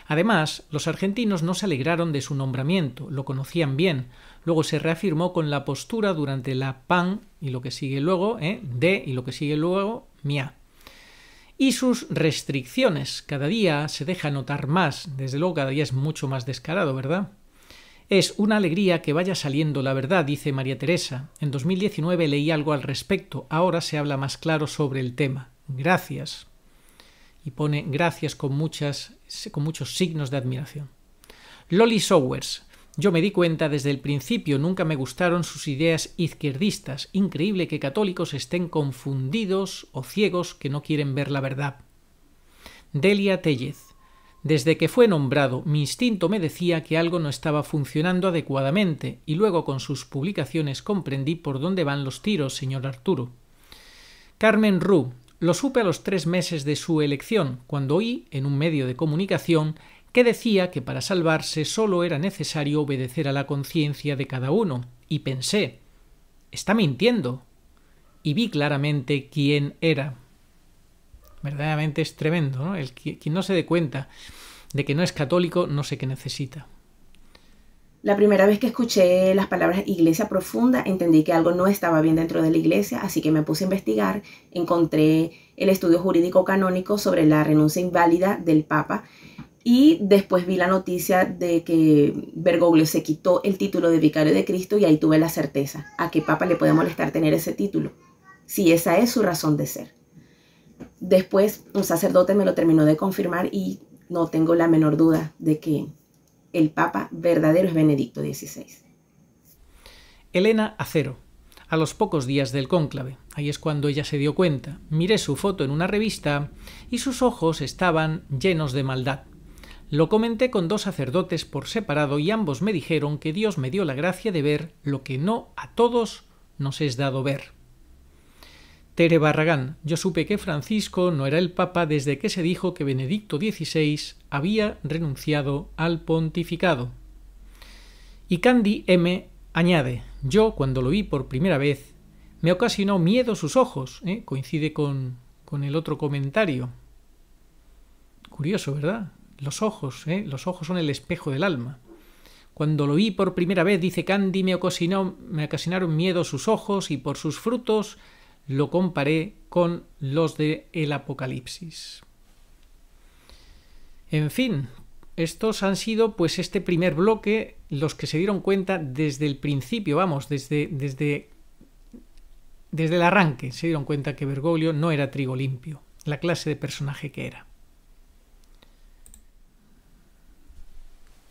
Además, los argentinos no se alegraron de su nombramiento, lo conocían bien. Luego se reafirmó con la postura durante la PAN y lo que sigue luego, ¿eh? de y lo que sigue luego, MIA. Y sus restricciones. Cada día se deja notar más. Desde luego, cada día es mucho más descarado, ¿verdad? Es una alegría que vaya saliendo la verdad, dice María Teresa. En 2019 leí algo al respecto, ahora se habla más claro sobre el tema. Gracias y pone gracias con, muchas, con muchos signos de admiración. Lolly Sowers. Yo me di cuenta desde el principio, nunca me gustaron sus ideas izquierdistas. Increíble que católicos estén confundidos o ciegos que no quieren ver la verdad. Delia Tellez. Desde que fue nombrado, mi instinto me decía que algo no estaba funcionando adecuadamente, y luego con sus publicaciones comprendí por dónde van los tiros, señor Arturo. Carmen Rue. Lo supe a los tres meses de su elección, cuando oí, en un medio de comunicación, que decía que para salvarse solo era necesario obedecer a la conciencia de cada uno, y pensé, está mintiendo. Y vi claramente quién era. Verdaderamente es tremendo, ¿no? El, quien no se dé cuenta de que no es católico no sé qué necesita. La primera vez que escuché las palabras iglesia profunda, entendí que algo no estaba bien dentro de la iglesia, así que me puse a investigar, encontré el estudio jurídico canónico sobre la renuncia inválida del Papa y después vi la noticia de que Bergoglio se quitó el título de vicario de Cristo y ahí tuve la certeza, ¿a qué Papa le puede molestar tener ese título? Si esa es su razón de ser. Después un sacerdote me lo terminó de confirmar y no tengo la menor duda de que el Papa verdadero es Benedicto XVI. Elena Acero. A los pocos días del cónclave, ahí es cuando ella se dio cuenta, miré su foto en una revista y sus ojos estaban llenos de maldad. Lo comenté con dos sacerdotes por separado y ambos me dijeron que Dios me dio la gracia de ver lo que no a todos nos es dado ver. Tere Barragán, yo supe que Francisco no era el Papa desde que se dijo que Benedicto XVI había renunciado al pontificado. Y Candy M añade, yo cuando lo vi por primera vez, me ocasionó miedo sus ojos, ¿eh? coincide con, con el otro comentario. Curioso, ¿verdad? Los ojos, ¿eh? los ojos son el espejo del alma. Cuando lo vi por primera vez, dice Candy, me, ocasionó, me ocasionaron miedo sus ojos y por sus frutos lo comparé con los de el Apocalipsis. En fin, estos han sido pues este primer bloque los que se dieron cuenta desde el principio, vamos, desde desde desde el arranque se dieron cuenta que Bergoglio no era trigo limpio, la clase de personaje que era.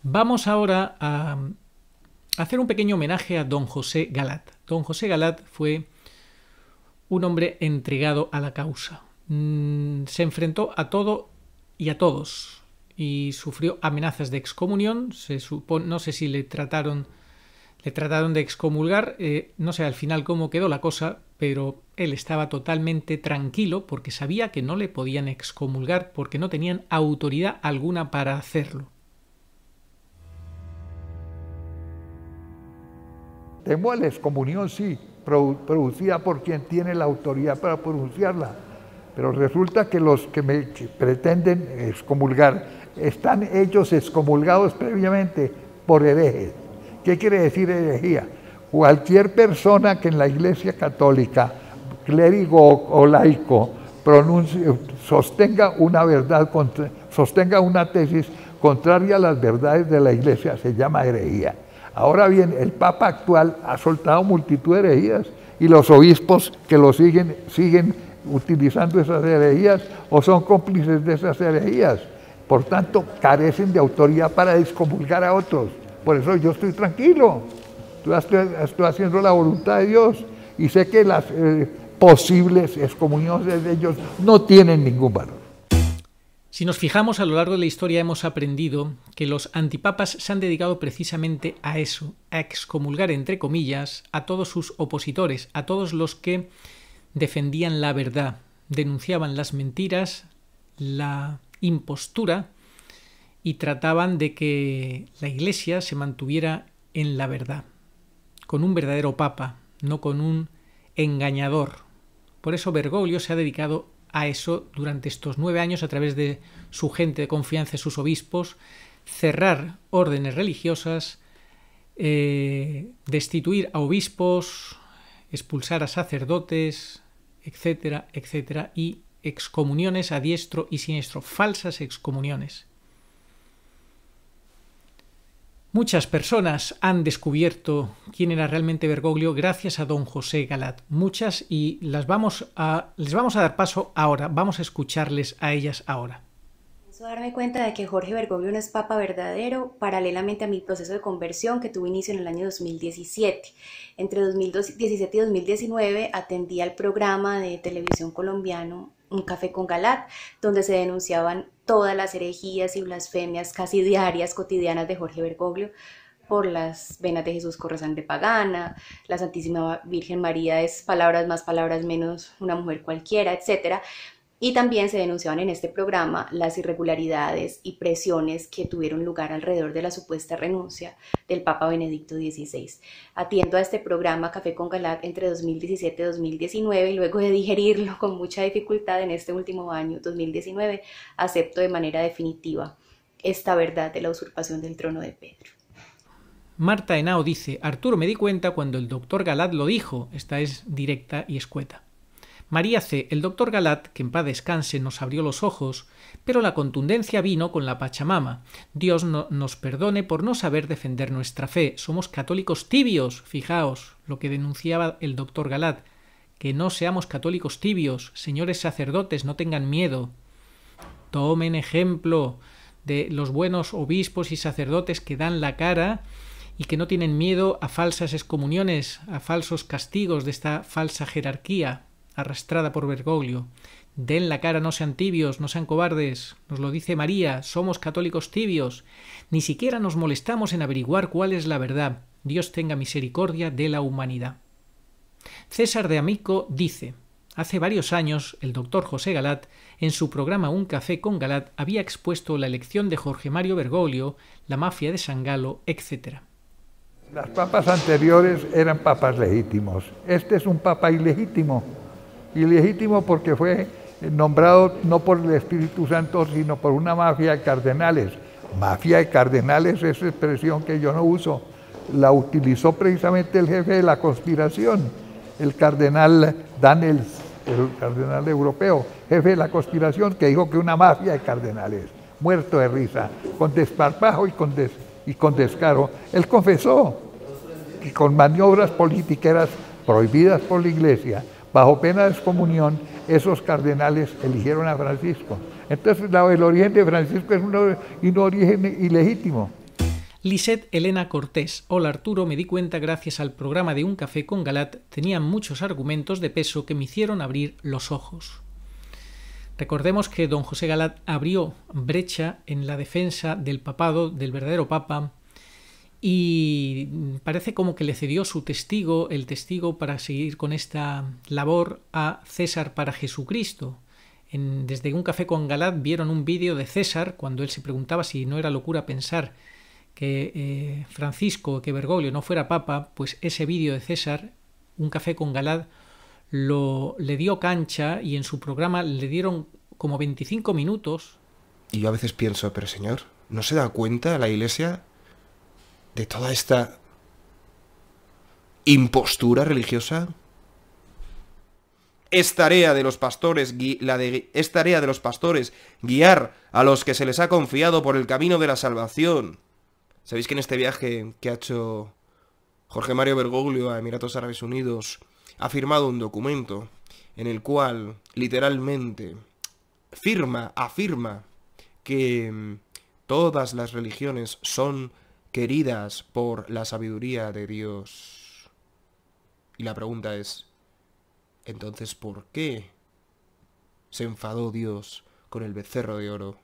Vamos ahora a hacer un pequeño homenaje a don José Galat. Don José Galat fue un hombre entregado a la causa. Mm, se enfrentó a todo y a todos y sufrió amenazas de excomunión. Se no sé si le trataron, le trataron de excomulgar. Eh, no sé al final cómo quedó la cosa, pero él estaba totalmente tranquilo porque sabía que no le podían excomulgar porque no tenían autoridad alguna para hacerlo. Temo la excomunión, sí, producida por quien tiene la autoridad para pronunciarla. Pero resulta que los que me pretenden excomulgar están ellos excomulgados previamente por herejes. ¿Qué quiere decir herejía? Cualquier persona que en la Iglesia Católica, clérigo o laico, pronuncie, sostenga una verdad, sostenga una tesis contraria a las verdades de la Iglesia, se llama herejía. Ahora bien, el Papa actual ha soltado multitud de herejías y los obispos que lo siguen, siguen utilizando esas herejías o son cómplices de esas herejías. Por tanto, carecen de autoridad para excomulgar a otros. Por eso yo estoy tranquilo. Estoy, haciendo la voluntad de Dios y sé que las eh, posibles excomuniones de ellos no tienen ningún valor. Si nos fijamos a lo largo de la historia hemos aprendido que los antipapas se han dedicado precisamente a eso, a excomulgar entre comillas a todos sus opositores, a todos los que defendían la verdad, denunciaban las mentiras, la impostura y trataban de que la Iglesia se mantuviera en la verdad, con un verdadero papa, no con un engañador. Por eso Bergoglio se ha dedicado a eso durante estos nueve años a través de su gente de confianza, sus obispos, cerrar órdenes religiosas, eh, destituir a obispos, expulsar a sacerdotes, etcétera, etcétera, y excomuniones a diestro y siniestro, falsas excomuniones. Muchas personas han descubierto quién era realmente Bergoglio gracias a don José Galat. Muchas y las vamos a, les vamos a dar paso ahora. Vamos a escucharles a ellas ahora. a darme cuenta de que Jorge Bergoglio no es papa verdadero paralelamente a mi proceso de conversión que tuvo inicio en el año 2017. Entre 2017 y 2019 atendía al programa de televisión colombiano un café con Galat, donde se denunciaban todas las herejías y blasfemias casi diarias, cotidianas de Jorge Bergoglio por las venas de Jesús Corazón de pagana, la Santísima Virgen María es palabras más, palabras menos, una mujer cualquiera, etc. Y también se denunciaban en este programa las irregularidades y presiones que tuvieron lugar alrededor de la supuesta renuncia del Papa Benedicto XVI. Atiendo a este programa Café con Galat entre 2017 y 2019 y luego de digerirlo con mucha dificultad en este último año, 2019, acepto de manera definitiva esta verdad de la usurpación del trono de Pedro. Marta Henao dice, Arturo me di cuenta cuando el doctor Galad lo dijo, esta es directa y escueta. María C., el doctor Galat, que en paz descanse, nos abrió los ojos, pero la contundencia vino con la Pachamama. Dios nos perdone por no saber defender nuestra fe. Somos católicos tibios, fijaos, lo que denunciaba el doctor Galat. Que no seamos católicos tibios, señores sacerdotes, no tengan miedo. Tomen ejemplo de los buenos obispos y sacerdotes que dan la cara y que no tienen miedo a falsas excomuniones, a falsos castigos de esta falsa jerarquía arrastrada por Bergoglio. Den la cara, no sean tibios, no sean cobardes. Nos lo dice María, somos católicos tibios. Ni siquiera nos molestamos en averiguar cuál es la verdad. Dios tenga misericordia de la humanidad. César de Amico dice, Hace varios años, el doctor José Galat, en su programa Un café con Galat, había expuesto la elección de Jorge Mario Bergoglio, la mafia de San Galo, etc. Las papas anteriores eran papas legítimos. Este es un papa ilegítimo ilegítimo porque fue nombrado no por el Espíritu Santo, sino por una mafia de cardenales. Mafia de cardenales es expresión que yo no uso, la utilizó precisamente el jefe de la conspiración, el cardenal Daniels, el cardenal europeo, jefe de la conspiración, que dijo que una mafia de cardenales, muerto de risa, con desparpajo y con, y con descaro. Él confesó que con maniobras politiqueras prohibidas por la iglesia, Bajo pena de excomunión, esos cardenales eligieron a Francisco. Entonces, el origen de Francisco es un, origen ilegítimo. Lisette Elena Cortés. Hola Arturo, me di cuenta gracias al programa de Un Café con Galat tenían muchos argumentos de peso que me hicieron abrir los ojos. Recordemos que don José Galat abrió brecha en la defensa del papado, del verdadero papa, y parece como que le cedió su testigo, el testigo para seguir con esta labor a César para Jesucristo. desde un café con Galad vieron un vídeo de César cuando él se preguntaba si no era locura pensar que eh, Francisco, que Bergoglio no fuera papa, pues ese vídeo de César, un café con Galad, lo, le dio cancha y en su programa le dieron como 25 minutos. Y yo a veces pienso, pero señor, ¿no se da cuenta la iglesia de toda esta impostura religiosa? Es tarea, de los pastores, la de, tarea de los pastores guiar a los que se les ha confiado por el camino de la salvación. Sabéis que en este viaje que ha hecho Jorge Mario Bergoglio a Emiratos Árabes Unidos ha firmado un documento en el cual literalmente firma, afirma que mm, todas las religiones son queridas por la sabiduría de Dios. Y la pregunta es, entonces, ¿por qué se enfadó Dios con el becerro de oro?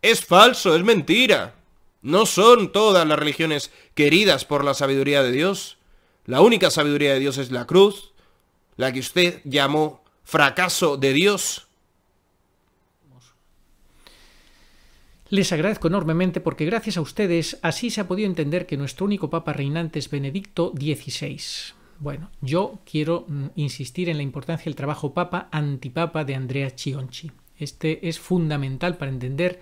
Es falso, es mentira. No son todas las religiones queridas por la sabiduría de Dios. La única sabiduría de Dios es la cruz, la que usted llamó fracaso de Dios. Les agradezco enormemente porque gracias a ustedes así se ha podido entender que nuestro único Papa reinante es Benedicto XVI. Bueno, yo quiero mm, insistir en la importancia del trabajo Papa-Antipapa de Andrea Chionchi. Este es fundamental para entender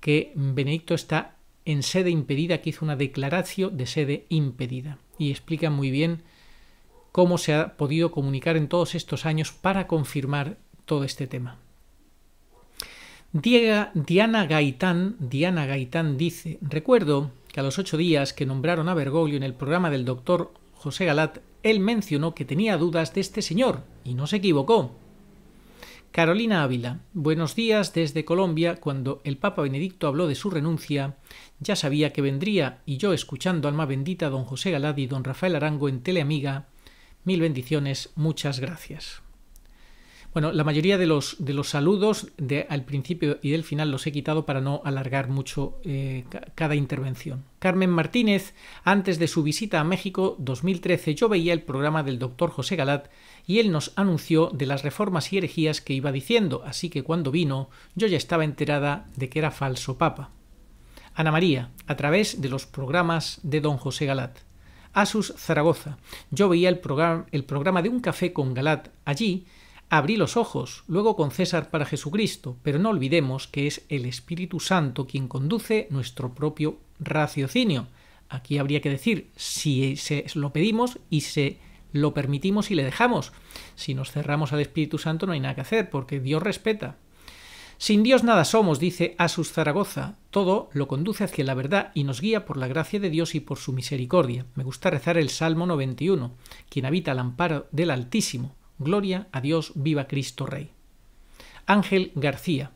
que Benedicto está en sede impedida, que hizo una declaración de sede impedida. Y explica muy bien cómo se ha podido comunicar en todos estos años para confirmar todo este tema. Diana Gaitán, Diana Gaitán dice, recuerdo que a los ocho días que nombraron a Bergoglio en el programa del doctor José Galat, él mencionó que tenía dudas de este señor y no se equivocó. Carolina Ávila, buenos días desde Colombia. Cuando el Papa Benedicto habló de su renuncia, ya sabía que vendría y yo escuchando alma bendita don José Galad y don Rafael Arango en Teleamiga, mil bendiciones, muchas gracias. Bueno, la mayoría de los, de los saludos de, al principio y del final los he quitado para no alargar mucho eh, cada intervención. Carmen Martínez, antes de su visita a México 2013, yo veía el programa del doctor José Galat y él nos anunció de las reformas y herejías que iba diciendo, así que cuando vino yo ya estaba enterada de que era falso papa. Ana María, a través de los programas de don José Galat. Asus Zaragoza. Yo veía el, programa, el programa de un café con Galat allí Abrí los ojos, luego con César para Jesucristo, pero no olvidemos que es el Espíritu Santo quien conduce nuestro propio raciocinio. Aquí habría que decir si se lo pedimos y se lo permitimos y le dejamos. Si nos cerramos al Espíritu Santo no hay nada que hacer, porque Dios respeta. Sin Dios nada somos, dice Asus Zaragoza. Todo lo conduce hacia la verdad y nos guía por la gracia de Dios y por su misericordia. Me gusta rezar el Salmo 91. Quien habita al amparo del Altísimo Gloria a Dios, viva Cristo Rey. Ángel García.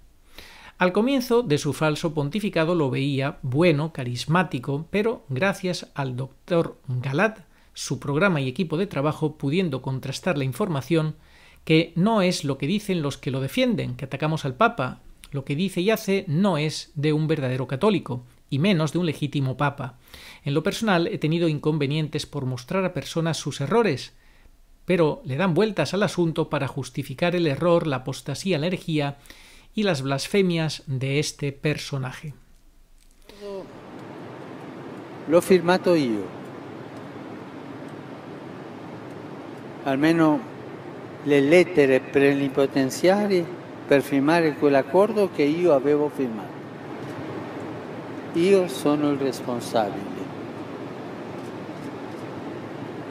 Al comienzo de su falso pontificado lo veía bueno, carismático, pero gracias al doctor Galat, su programa y equipo de trabajo pudiendo contrastar la información, que no es lo que dicen los que lo defienden, que atacamos al Papa, lo que dice y hace no es de un verdadero católico, y menos de un legítimo Papa. En lo personal he tenido inconvenientes por mostrar a personas sus errores, pero le dan vueltas al asunto para justificar el error, la apostasía, la herejía y las blasfemias de este personaje. Lo firmato yo. Al menos le lettere para per firmare quell'accordo che io avevo firmato. Yo sono il responsabile.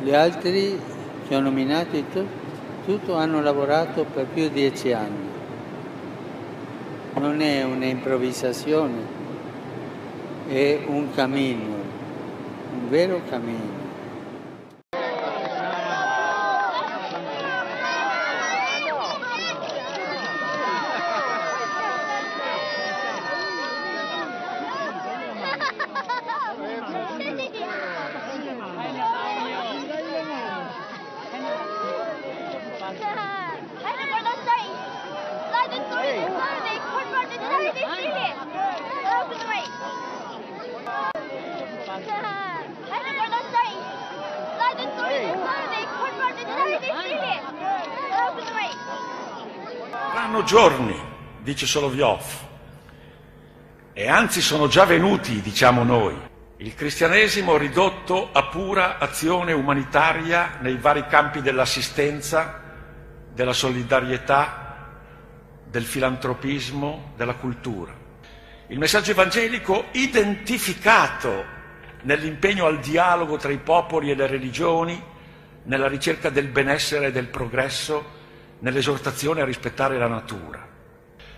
Los altri che ho nominato in to- tutto hanno lavorato per più di dieci anni. Non è un'improvvisazione, è un cammino, un vero cammino. giorni, dice Solovyov, e anzi sono già venuti, diciamo noi, il cristianesimo ridotto a pura azione umanitaria nei vari campi dell'assistenza, della solidarietà, del filantropismo, della cultura. Il messaggio evangelico identificato nell'impegno al dialogo tra i popoli e le religioni, nella ricerca del benessere e del progresso, nell'esortazione a rispettare la natura.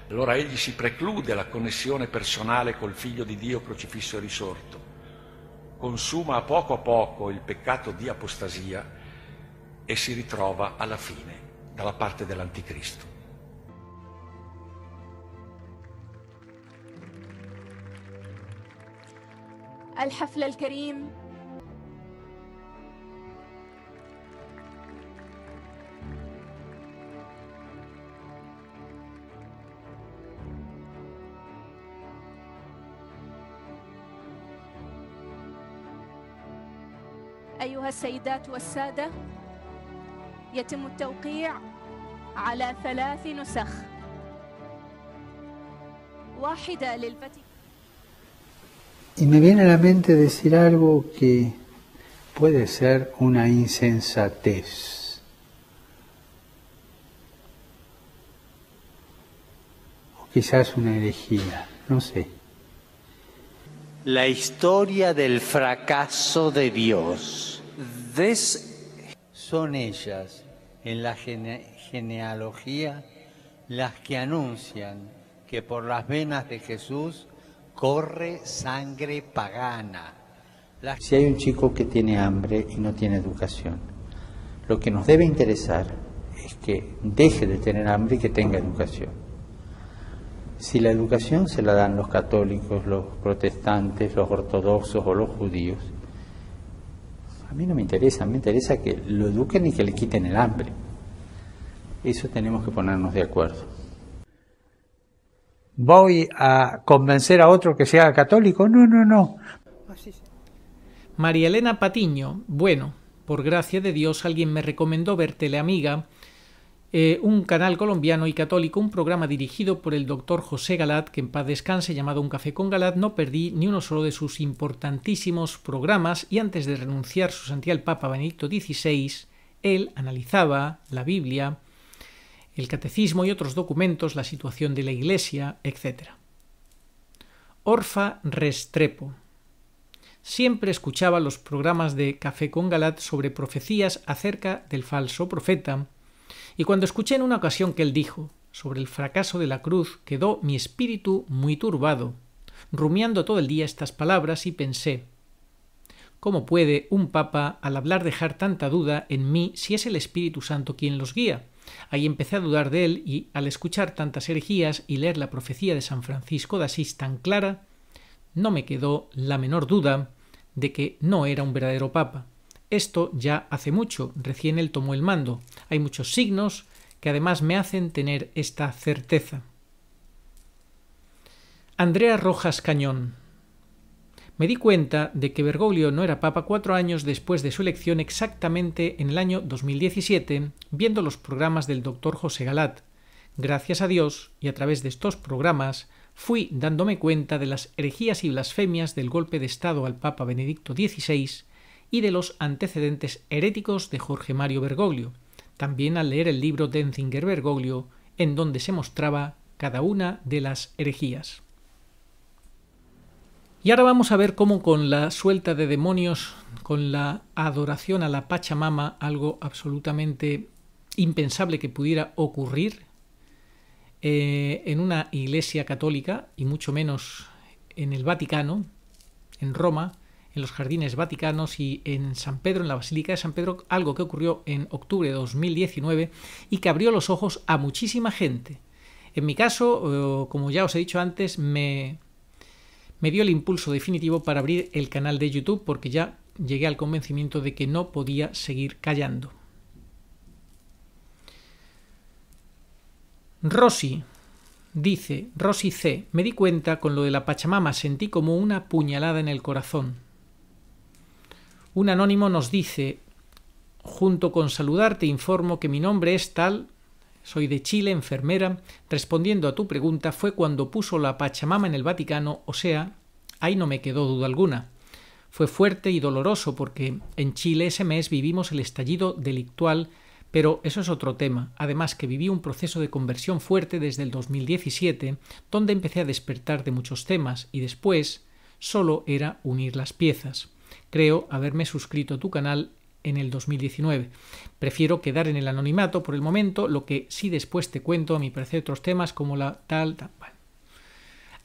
Allora egli si preclude la connessione personale col Figlio di Dio crocifisso e risorto, consuma a poco a poco il peccato di apostasia e si ritrova alla fine dalla parte dell'anticristo. Al-Hafla al-Karim Y me viene a la mente decir algo que puede ser una insensatez. O quizás una herejía, no sé. La historia del fracaso de Dios. Son ellas, en la genealogía, las que anuncian que por las venas de Jesús corre sangre pagana. Si hay un chico que tiene hambre y no tiene educación, lo que nos debe interesar es que deje de tener hambre y que tenga educación. Si la educación se la dan los católicos, los protestantes, los ortodoxos o los judíos, a mí no me interesa, me interesa que lo eduquen y que le quiten el hambre. Eso tenemos que ponernos de acuerdo. ¿Voy a convencer a otro que sea católico? No, no, no. Ah, María Elena Patiño, bueno, por gracia de Dios alguien me recomendó verte, amiga, eh, un canal colombiano y católico, un programa dirigido por el doctor José Galat, que en paz descanse, llamado Un Café con Galat, no perdí ni uno solo de sus importantísimos programas y antes de renunciar su santidad al Papa Benedicto XVI, él analizaba la Biblia, el catecismo y otros documentos, la situación de la Iglesia, etc. Orfa Restrepo. Siempre escuchaba los programas de Café con Galat sobre profecías acerca del falso profeta, y cuando escuché en una ocasión que él dijo, sobre el fracaso de la cruz, quedó mi espíritu muy turbado, rumiando todo el día estas palabras y pensé, ¿cómo puede un papa al hablar dejar tanta duda en mí si es el Espíritu Santo quien los guía? Ahí empecé a dudar de él y al escuchar tantas herejías y leer la profecía de San Francisco de Asís tan clara, no me quedó la menor duda de que no era un verdadero papa. Esto ya hace mucho, recién él tomó el mando. Hay muchos signos que además me hacen tener esta certeza. Andrea Rojas Cañón. Me di cuenta de que Bergoglio no era papa cuatro años después de su elección exactamente en el año 2017, viendo los programas del doctor José Galat. Gracias a Dios, y a través de estos programas, fui dándome cuenta de las herejías y blasfemias del golpe de Estado al Papa Benedicto XVI y de los antecedentes heréticos de Jorge Mario Bergoglio, también al leer el libro de Bergoglio, en donde se mostraba cada una de las herejías. Y ahora vamos a ver cómo con la suelta de demonios, con la adoración a la Pachamama, algo absolutamente impensable que pudiera ocurrir eh, en una iglesia católica y mucho menos en el Vaticano, en Roma, en los jardines vaticanos y en San Pedro, en la Basílica de San Pedro, algo que ocurrió en octubre de 2019 y que abrió los ojos a muchísima gente. En mi caso, eh, como ya os he dicho antes, me, me dio el impulso definitivo para abrir el canal de YouTube porque ya llegué al convencimiento de que no podía seguir callando. Rosy dice, Rosy C, me di cuenta con lo de la Pachamama, sentí como una puñalada en el corazón. Un anónimo nos dice, junto con saludarte informo que mi nombre es tal, soy de Chile, enfermera, respondiendo a tu pregunta fue cuando puso la Pachamama en el Vaticano, o sea, ahí no me quedó duda alguna. Fue fuerte y doloroso porque en Chile ese mes vivimos el estallido delictual, pero eso es otro tema. Además que viví un proceso de conversión fuerte desde el 2017, donde empecé a despertar de muchos temas y después solo era unir las piezas creo haberme suscrito a tu canal en el 2019. Prefiero quedar en el anonimato por el momento, lo que sí después te cuento a mi parecer otros temas como la tal... tal bueno.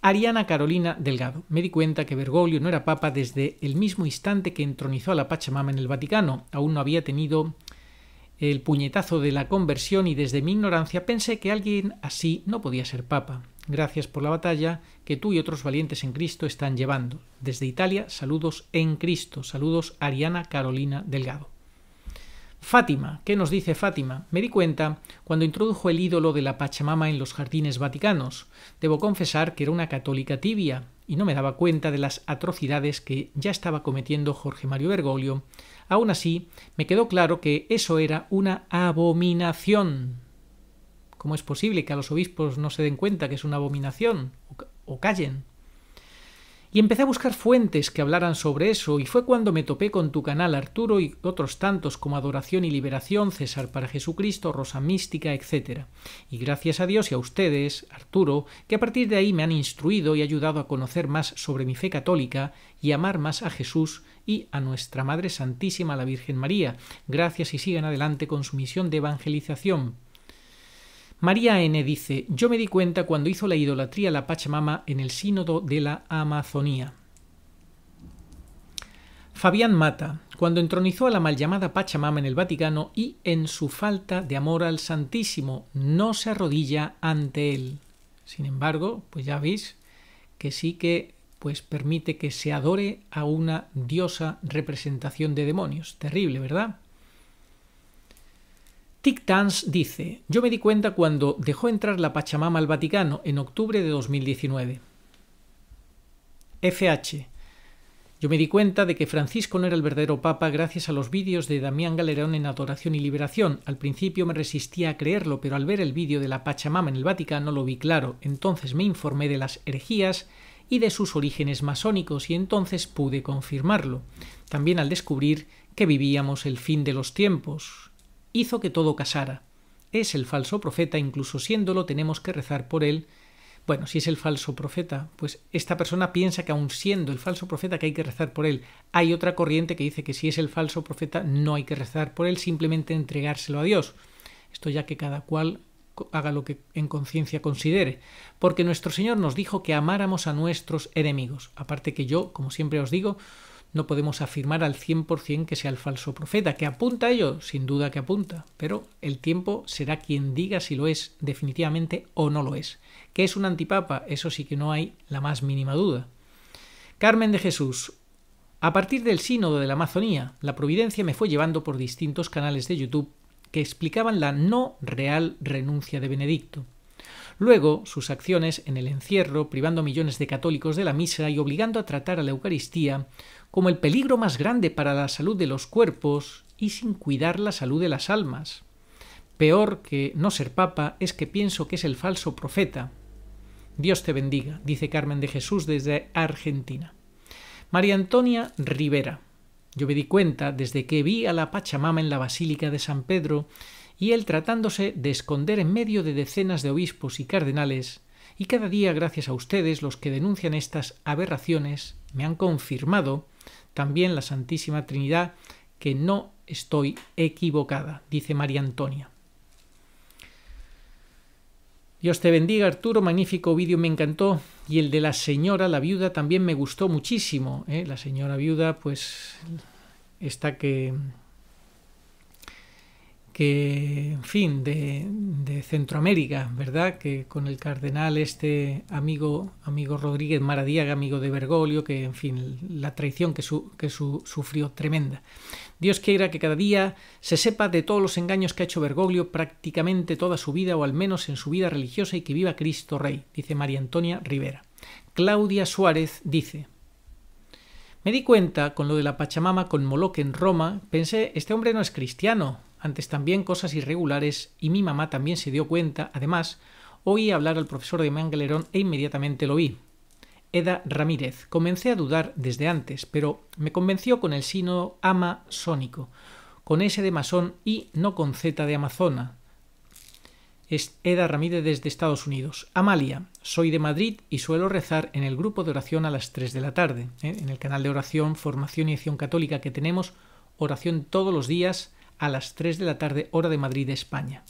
Ariana Carolina Delgado. Me di cuenta que Bergoglio no era papa desde el mismo instante que entronizó a la Pachamama en el Vaticano. Aún no había tenido el puñetazo de la conversión y desde mi ignorancia pensé que alguien así no podía ser papa. Gracias por la batalla que tú y otros valientes en Cristo están llevando. Desde Italia, saludos en Cristo, saludos Ariana Carolina Delgado. Fátima, ¿qué nos dice Fátima? Me di cuenta cuando introdujo el ídolo de la Pachamama en los jardines vaticanos. Debo confesar que era una católica tibia y no me daba cuenta de las atrocidades que ya estaba cometiendo Jorge Mario Bergoglio. Aún así, me quedó claro que eso era una abominación. ¿Cómo es posible que a los obispos no se den cuenta que es una abominación? o callen. Y empecé a buscar fuentes que hablaran sobre eso, y fue cuando me topé con tu canal Arturo y otros tantos como Adoración y Liberación, César para Jesucristo, Rosa Mística, etc. Y gracias a Dios y a ustedes, Arturo, que a partir de ahí me han instruido y ayudado a conocer más sobre mi fe católica y amar más a Jesús y a nuestra Madre Santísima la Virgen María. Gracias y sigan adelante con su misión de evangelización. María N. dice, yo me di cuenta cuando hizo la idolatría a la Pachamama en el sínodo de la Amazonía. Fabián Mata, cuando entronizó a la mal llamada Pachamama en el Vaticano y en su falta de amor al Santísimo, no se arrodilla ante él. Sin embargo, pues ya veis que sí que pues permite que se adore a una diosa representación de demonios. Terrible, ¿verdad? Tic Tans dice, yo me di cuenta cuando dejó entrar la Pachamama al Vaticano en octubre de 2019. FH. Yo me di cuenta de que Francisco no era el verdadero Papa gracias a los vídeos de Damián Galerón en Adoración y Liberación. Al principio me resistía a creerlo, pero al ver el vídeo de la Pachamama en el Vaticano lo vi claro. Entonces me informé de las herejías y de sus orígenes masónicos y entonces pude confirmarlo. También al descubrir que vivíamos el fin de los tiempos, hizo que todo casara. Es el falso profeta, incluso siéndolo tenemos que rezar por él. Bueno, si es el falso profeta, pues esta persona piensa que aun siendo el falso profeta que hay que rezar por él. Hay otra corriente que dice que si es el falso profeta no hay que rezar por él, simplemente entregárselo a Dios. Esto ya que cada cual haga lo que en conciencia considere, porque nuestro Señor nos dijo que amáramos a nuestros enemigos. Aparte que yo, como siempre os digo, no podemos afirmar al 100% que sea el falso profeta. ¿Que apunta a ello? Sin duda que apunta, pero el tiempo será quien diga si lo es definitivamente o no lo es. ¿Que es un antipapa? Eso sí que no hay la más mínima duda. Carmen de Jesús. A partir del sínodo de la Amazonía, la providencia me fue llevando por distintos canales de YouTube que explicaban la no real renuncia de Benedicto. Luego, sus acciones en el encierro, privando a millones de católicos de la misa y obligando a tratar a la Eucaristía, como el peligro más grande para la salud de los cuerpos y sin cuidar la salud de las almas. Peor que no ser papa es que pienso que es el falso profeta. Dios te bendiga, dice Carmen de Jesús desde Argentina. María Antonia Rivera. Yo me di cuenta desde que vi a la Pachamama en la Basílica de San Pedro y él tratándose de esconder en medio de decenas de obispos y cardenales, y cada día gracias a ustedes los que denuncian estas aberraciones me han confirmado también la Santísima Trinidad que no estoy equivocada, dice María Antonia. Dios te bendiga, Arturo. Magnífico vídeo, me encantó. Y el de la señora, la viuda, también me gustó muchísimo. ¿eh? La señora viuda, pues, está que que, en fin, de, Centroamérica, ¿verdad? Que con el cardenal este amigo, amigo Rodríguez Maradiaga, amigo de Bergoglio, que, en fin, la traición que, su, que su, sufrió tremenda. Dios quiera que cada día se sepa de todos los engaños que ha hecho Bergoglio prácticamente toda su vida, o al menos en su vida religiosa, y que viva Cristo Rey, dice María Antonia Rivera. Claudia Suárez dice, me di cuenta con lo de la Pachamama con Moloque en Roma, pensé, este hombre no es cristiano, antes también cosas irregulares y mi mamá también se dio cuenta, además, oí hablar al profesor de Mangalerón e inmediatamente lo vi. Eda Ramírez. Comencé a dudar desde antes, pero me convenció con el sino amazónico. con S de masón y no con Z de amazona. Es Eda Ramírez desde Estados Unidos. Amalia, soy de Madrid y suelo rezar en el grupo de oración a las 3 de la tarde, ¿eh? en el canal de oración, formación y acción católica que tenemos, oración todos los días, a las 3 de la tarde, hora de Madrid, España.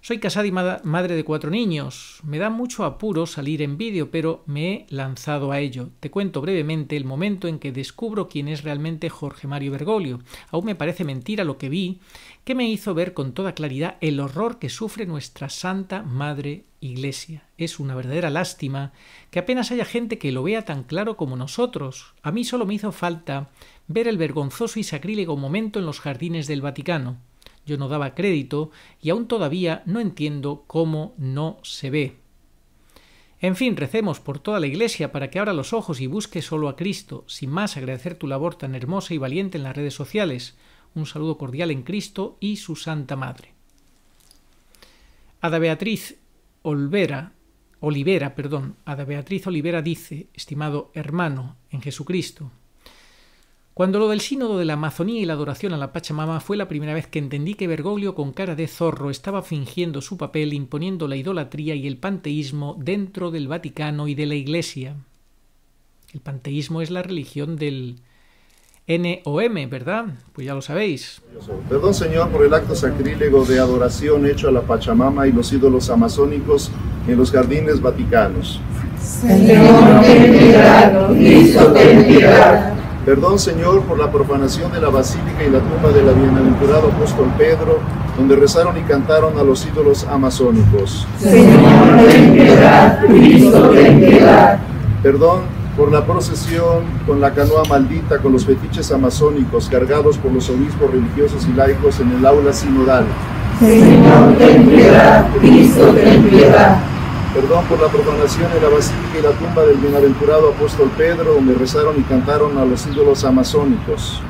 Soy casada y madre de cuatro niños. Me da mucho apuro salir en vídeo, pero me he lanzado a ello. Te cuento brevemente el momento en que descubro quién es realmente Jorge Mario Bergoglio. Aún me parece mentira lo que vi, que me hizo ver con toda claridad el horror que sufre nuestra Santa Madre Iglesia. Es una verdadera lástima que apenas haya gente que lo vea tan claro como nosotros. A mí solo me hizo falta ver el vergonzoso y sacrílego momento en los jardines del Vaticano. Yo no daba crédito y aún todavía no entiendo cómo no se ve. En fin, recemos por toda la Iglesia para que abra los ojos y busque solo a Cristo. Sin más, agradecer tu labor tan hermosa y valiente en las redes sociales. Un saludo cordial en Cristo y su Santa Madre. Ada Beatriz, Olvera, Olivera, perdón, a Beatriz Olivera dice, estimado hermano en Jesucristo, cuando lo del sínodo de la Amazonía y la adoración a la Pachamama fue la primera vez que entendí que Bergoglio con cara de zorro estaba fingiendo su papel imponiendo la idolatría y el panteísmo dentro del Vaticano y de la Iglesia. El panteísmo es la religión del NOM, ¿verdad? Pues ya lo sabéis. Perdón, Señor, por el acto sacrílego de adoración hecho a la Pachamama y los ídolos amazónicos en los jardines vaticanos. Señor, ten piedad, Cristo, ten piedad. Perdón, Señor, por la profanación de la basílica y la tumba del bienaventurado apóstol Pedro, donde rezaron y cantaron a los ídolos amazónicos. Señor, ten piedad, Cristo, ten piedad. Perdón, por la procesión con la canoa maldita, con los fetiches amazónicos cargados por los obispos religiosos y laicos en el aula sinodal. Señor, ten piedad, Cristo, ten piedad. Perdón por la profanación de la basílica y la tumba del bienaventurado apóstol Pedro, Me rezaron y cantaron a los ídolos amazónicos.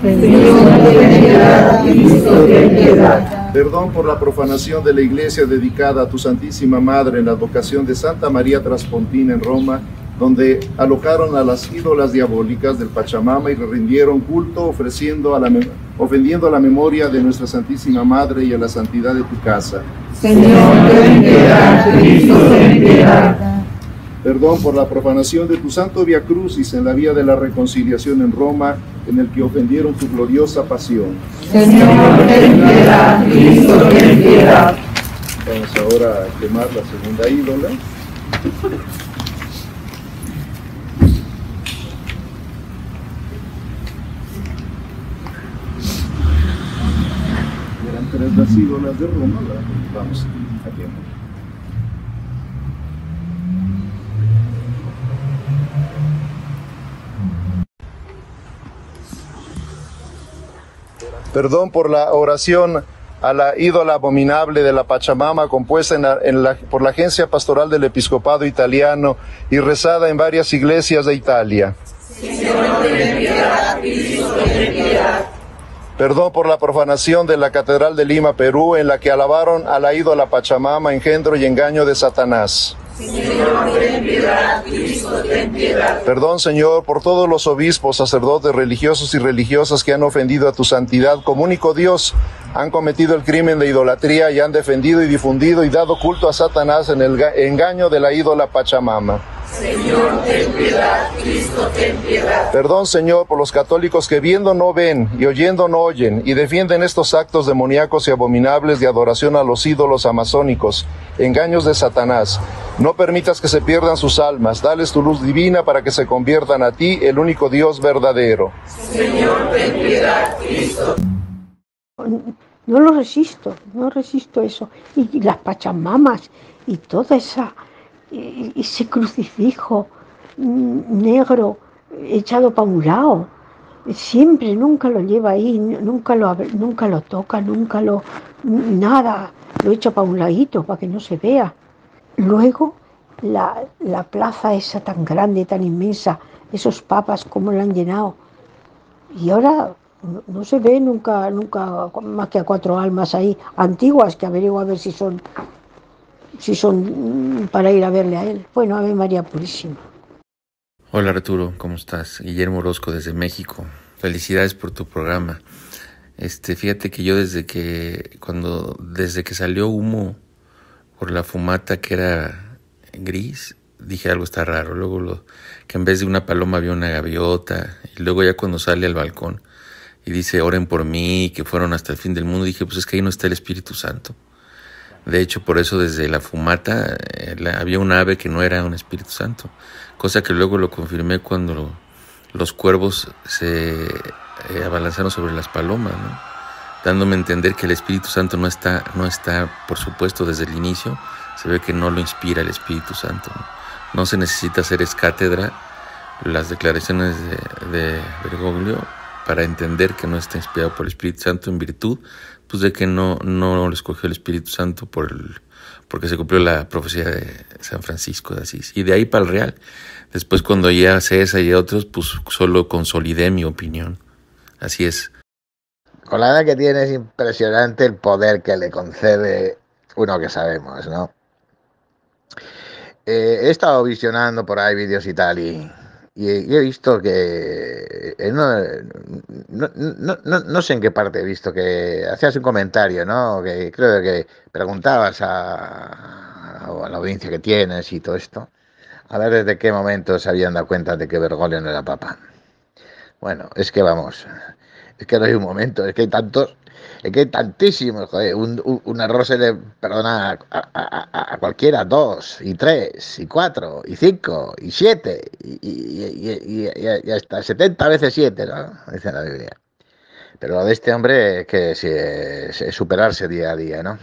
Señor, ten piedad, Cristo, ten piedad. Perdón por la profanación de la iglesia dedicada a tu Santísima Madre en la advocación de Santa María Traspontina en Roma donde alocaron a las ídolas diabólicas del Pachamama y le rindieron culto ofreciendo a la ofendiendo a la memoria de nuestra Santísima Madre y a la santidad de tu casa. Señor, ten piedad, Cristo, ten piedad. Perdón por la profanación de tu santo Via Crucis en la vía de la reconciliación en Roma, en el que ofendieron tu gloriosa pasión. Señor, ten piedad, Cristo, ten piedad. Vamos ahora a quemar la segunda ídola. tres las de Roma, vamos Perdón por la oración a la ídola abominable de la Pachamama compuesta por la Agencia Pastoral del Episcopado Italiano y rezada en varias iglesias de Italia. Perdón por la profanación de la Catedral de Lima, Perú, en la que alabaron al la Pachamama, engendro y engaño de Satanás. Perdón, Señor, por todos los obispos, sacerdotes, religiosos y religiosas que han ofendido a tu santidad como único Dios han cometido el crimen de idolatría y han defendido y difundido y dado culto a Satanás en el engaño de la ídola Pachamama. Señor, ten piedad, Cristo, ten piedad. Perdón, Señor, por los católicos que viendo no ven y oyendo no oyen y defienden estos actos demoníacos y abominables de adoración a los ídolos amazónicos, engaños de Satanás. No permitas que se pierdan sus almas, dales tu luz divina para que se conviertan a ti, el único Dios verdadero. Señor, ten piedad, Cristo. No lo resisto, no resisto eso. Y, las pachamamas y todo esa, e, e, ese crucifijo mm, negro echado para un lado. Siempre, nunca lo lleva ahí, nunca lo, nunca lo toca, nunca lo... nada, lo echa pa' un ladito para que no se vea. Luego, la, la plaza esa tan grande, tan inmensa, esos papas, cómo lo han llenado. Y ahora no se ve nunca, nunca más que a cuatro almas ahí antiguas que averiguo a ver si son, si son mm, para ir a verle a él. Bueno, ver María Purísima. Hola Arturo, ¿cómo estás? Guillermo Orozco desde México. Felicidades por tu programa. Este, fíjate que yo desde que cuando desde que salió humo por la fumata que era gris, dije algo está raro. Luego lo, que en vez de una paloma había una gaviota y luego ya cuando sale al balcón y dice, oren por mí, que fueron hasta el fin del mundo, dije, pues es que ahí no está el Espíritu Santo. De hecho, por eso desde la fumata eh, había un ave que no era un Espíritu Santo, cosa que luego lo confirmé cuando los cuervos se eh, abalanzaron sobre las palomas, dándome a entender que el Espíritu Santo no está, no está, por supuesto, desde el inicio, se ve que no lo inspira el Espíritu Santo. No, se necesita hacer escátedra las declaraciones de, de Bergoglio para entender que no está inspirado por el Espíritu Santo en virtud pues de que no, no lo escogió el Espíritu Santo por el, porque se cumplió la profecía de San Francisco de Asís. Y de ahí para el Real. Después cuando ya sé esa y otros, pues solo consolidé mi opinión. Así es. Con la edad que tiene es impresionante el poder que le concede uno que sabemos, ¿no? Eh, he estado visionando por ahí vídeos y tal y y he, visto que. Eh, no, no, no, no, sé en qué parte he visto que hacías un comentario, ¿no? Que creo que preguntabas a, a la audiencia que tienes y todo esto. A ver desde qué momento se habían dado cuenta de que Bergoglio no era papa. Bueno, es que vamos. Es que no hay un momento, es que hay tantos. Es que tantísimos, joder, un, arroz error se le perdona a, cualquiera, dos, y tres, y cuatro, y cinco, y siete, y, y, y, hasta 70 veces siete, ¿no? Dice la Biblia. Pero lo de este hombre es que sí, es, superarse día a día, ¿no?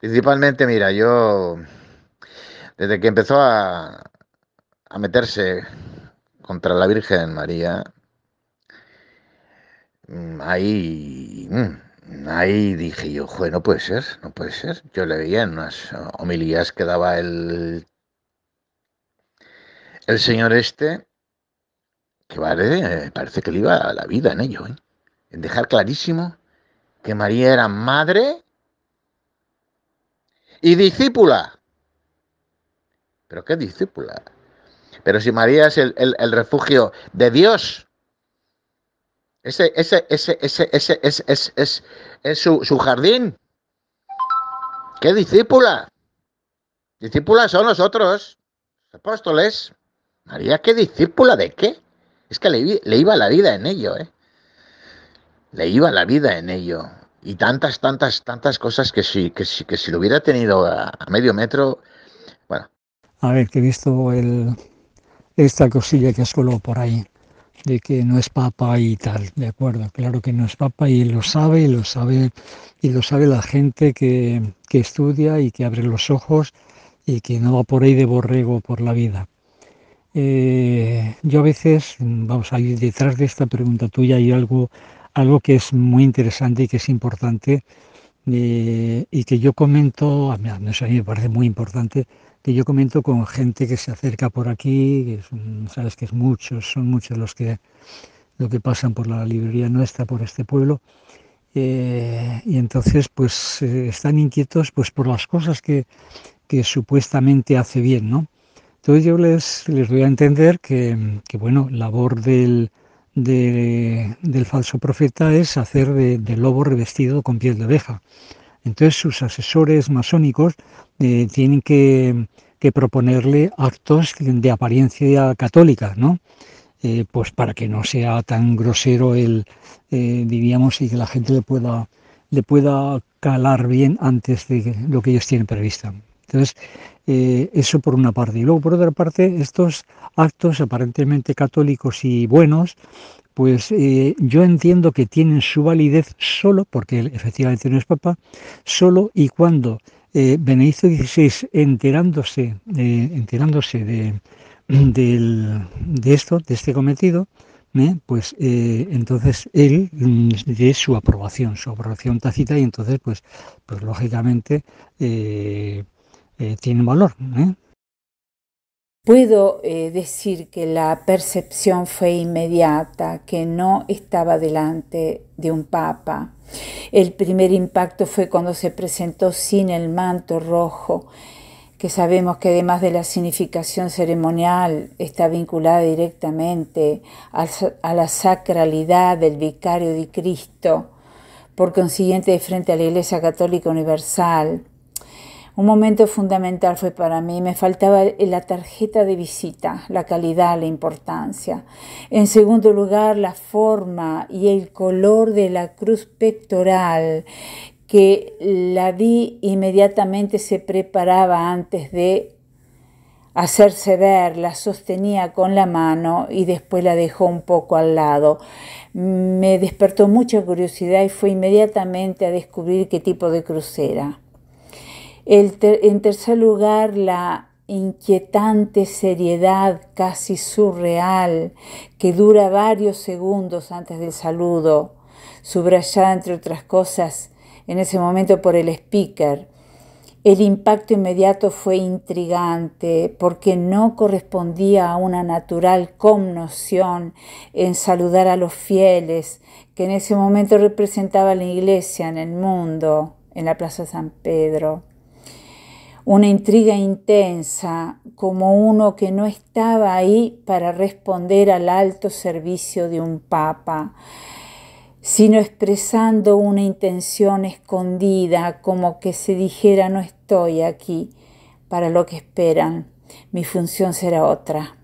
Principalmente, mira, yo desde que empezó a, meterse contra la Virgen María, mm, ahí mm, Ahí dije yo, joder, no puede ser, no puede ser. Yo le veía en unas homilías que daba el, el señor este, que vale, eh, parece que le iba a la vida en ello, ¿eh? en dejar clarísimo que María era madre y discípula. ¿Pero qué discípula? Pero si María es el refugio de Dios, ese, ese, ese, ese, ese, ese, es, es, es su, su jardín. ¿Qué discípula? ¡Discípula son nosotros, apóstoles. María, ¿qué discípula de qué? Es que le, iba la vida en ello, ¿eh? Le iba la vida en ello. Y tantas, tantas, tantas cosas que si, que si, que si lo hubiera tenido a, medio metro, bueno. A ver, que he visto el, esta cosilla que has colado por ahí de que no es papa y tal, de acuerdo, claro que no es papa y lo sabe y lo sabe y lo sabe la gente que, estudia y que abre los ojos y que no va por ahí de borrego por la vida. Eh, yo a veces, vamos, a ir detrás de esta pregunta tuya hay algo, algo que es muy interesante y que es importante eh, y que yo comento, a mí me parece muy importante, que yo comento con gente que se acerca por aquí, que sabes que es muchos, son muchos los que, que pasan por la librería nuestra, por este pueblo, eh, y entonces pues eh, están inquietos pues por las cosas que, supuestamente hace bien, ¿no? Entonces yo les, les doy a entender que, que bueno, labor del, del falso profeta es hacer de, de lobo revestido con piel de oveja. Entonces sus asesores masónicos eh, tienen que, proponerle actos de apariencia católica, ¿no? Eh, pues para que no sea tan grosero el, eh, diríamos, y que la gente le pueda, le pueda calar bien antes de lo que ellos tienen prevista. Entonces, eh, eso por una parte. Y luego, por otra parte, estos actos aparentemente católicos y buenos, pues eh, yo entiendo que tienen su validez solo, porque él efectivamente no es papa, solo y cuando eh, Benedicto XVI, enterándose, eh, enterándose de, esto, de este cometido, pues entonces él mm, de su aprobación, su aprobación tácita, y entonces, pues, pues lógicamente tiene valor. Puedo eh, decir que la percepción fue inmediata, que no estaba delante de un papa. El primer impacto fue cuando se presentó sin el manto rojo, que sabemos que además de la significación ceremonial está vinculada directamente a, a la sacralidad del vicario de Cristo, por consiguiente de frente a la Iglesia Católica Universal un momento fundamental fue para mí, me faltaba la tarjeta de visita, la calidad, la importancia. En segundo lugar, la forma y el color de la cruz pectoral que la vi inmediatamente se preparaba antes de hacerse ver, la sostenía con la mano y después la dejó un poco al lado. Me despertó mucha curiosidad y fue inmediatamente a descubrir qué tipo de cruz era en tercer lugar, la inquietante seriedad casi surreal que dura varios segundos antes del saludo, subrayada entre otras cosas en ese momento por el speaker. El impacto inmediato fue intrigante porque no correspondía a una natural conmoción en saludar a los fieles que en ese momento representaba la iglesia en el mundo, en la Plaza San Pedro una intriga intensa, como uno que no estaba ahí para responder al alto servicio de un papa, sino expresando una intención escondida, como que se dijera no estoy aquí para lo que esperan, mi función será otra,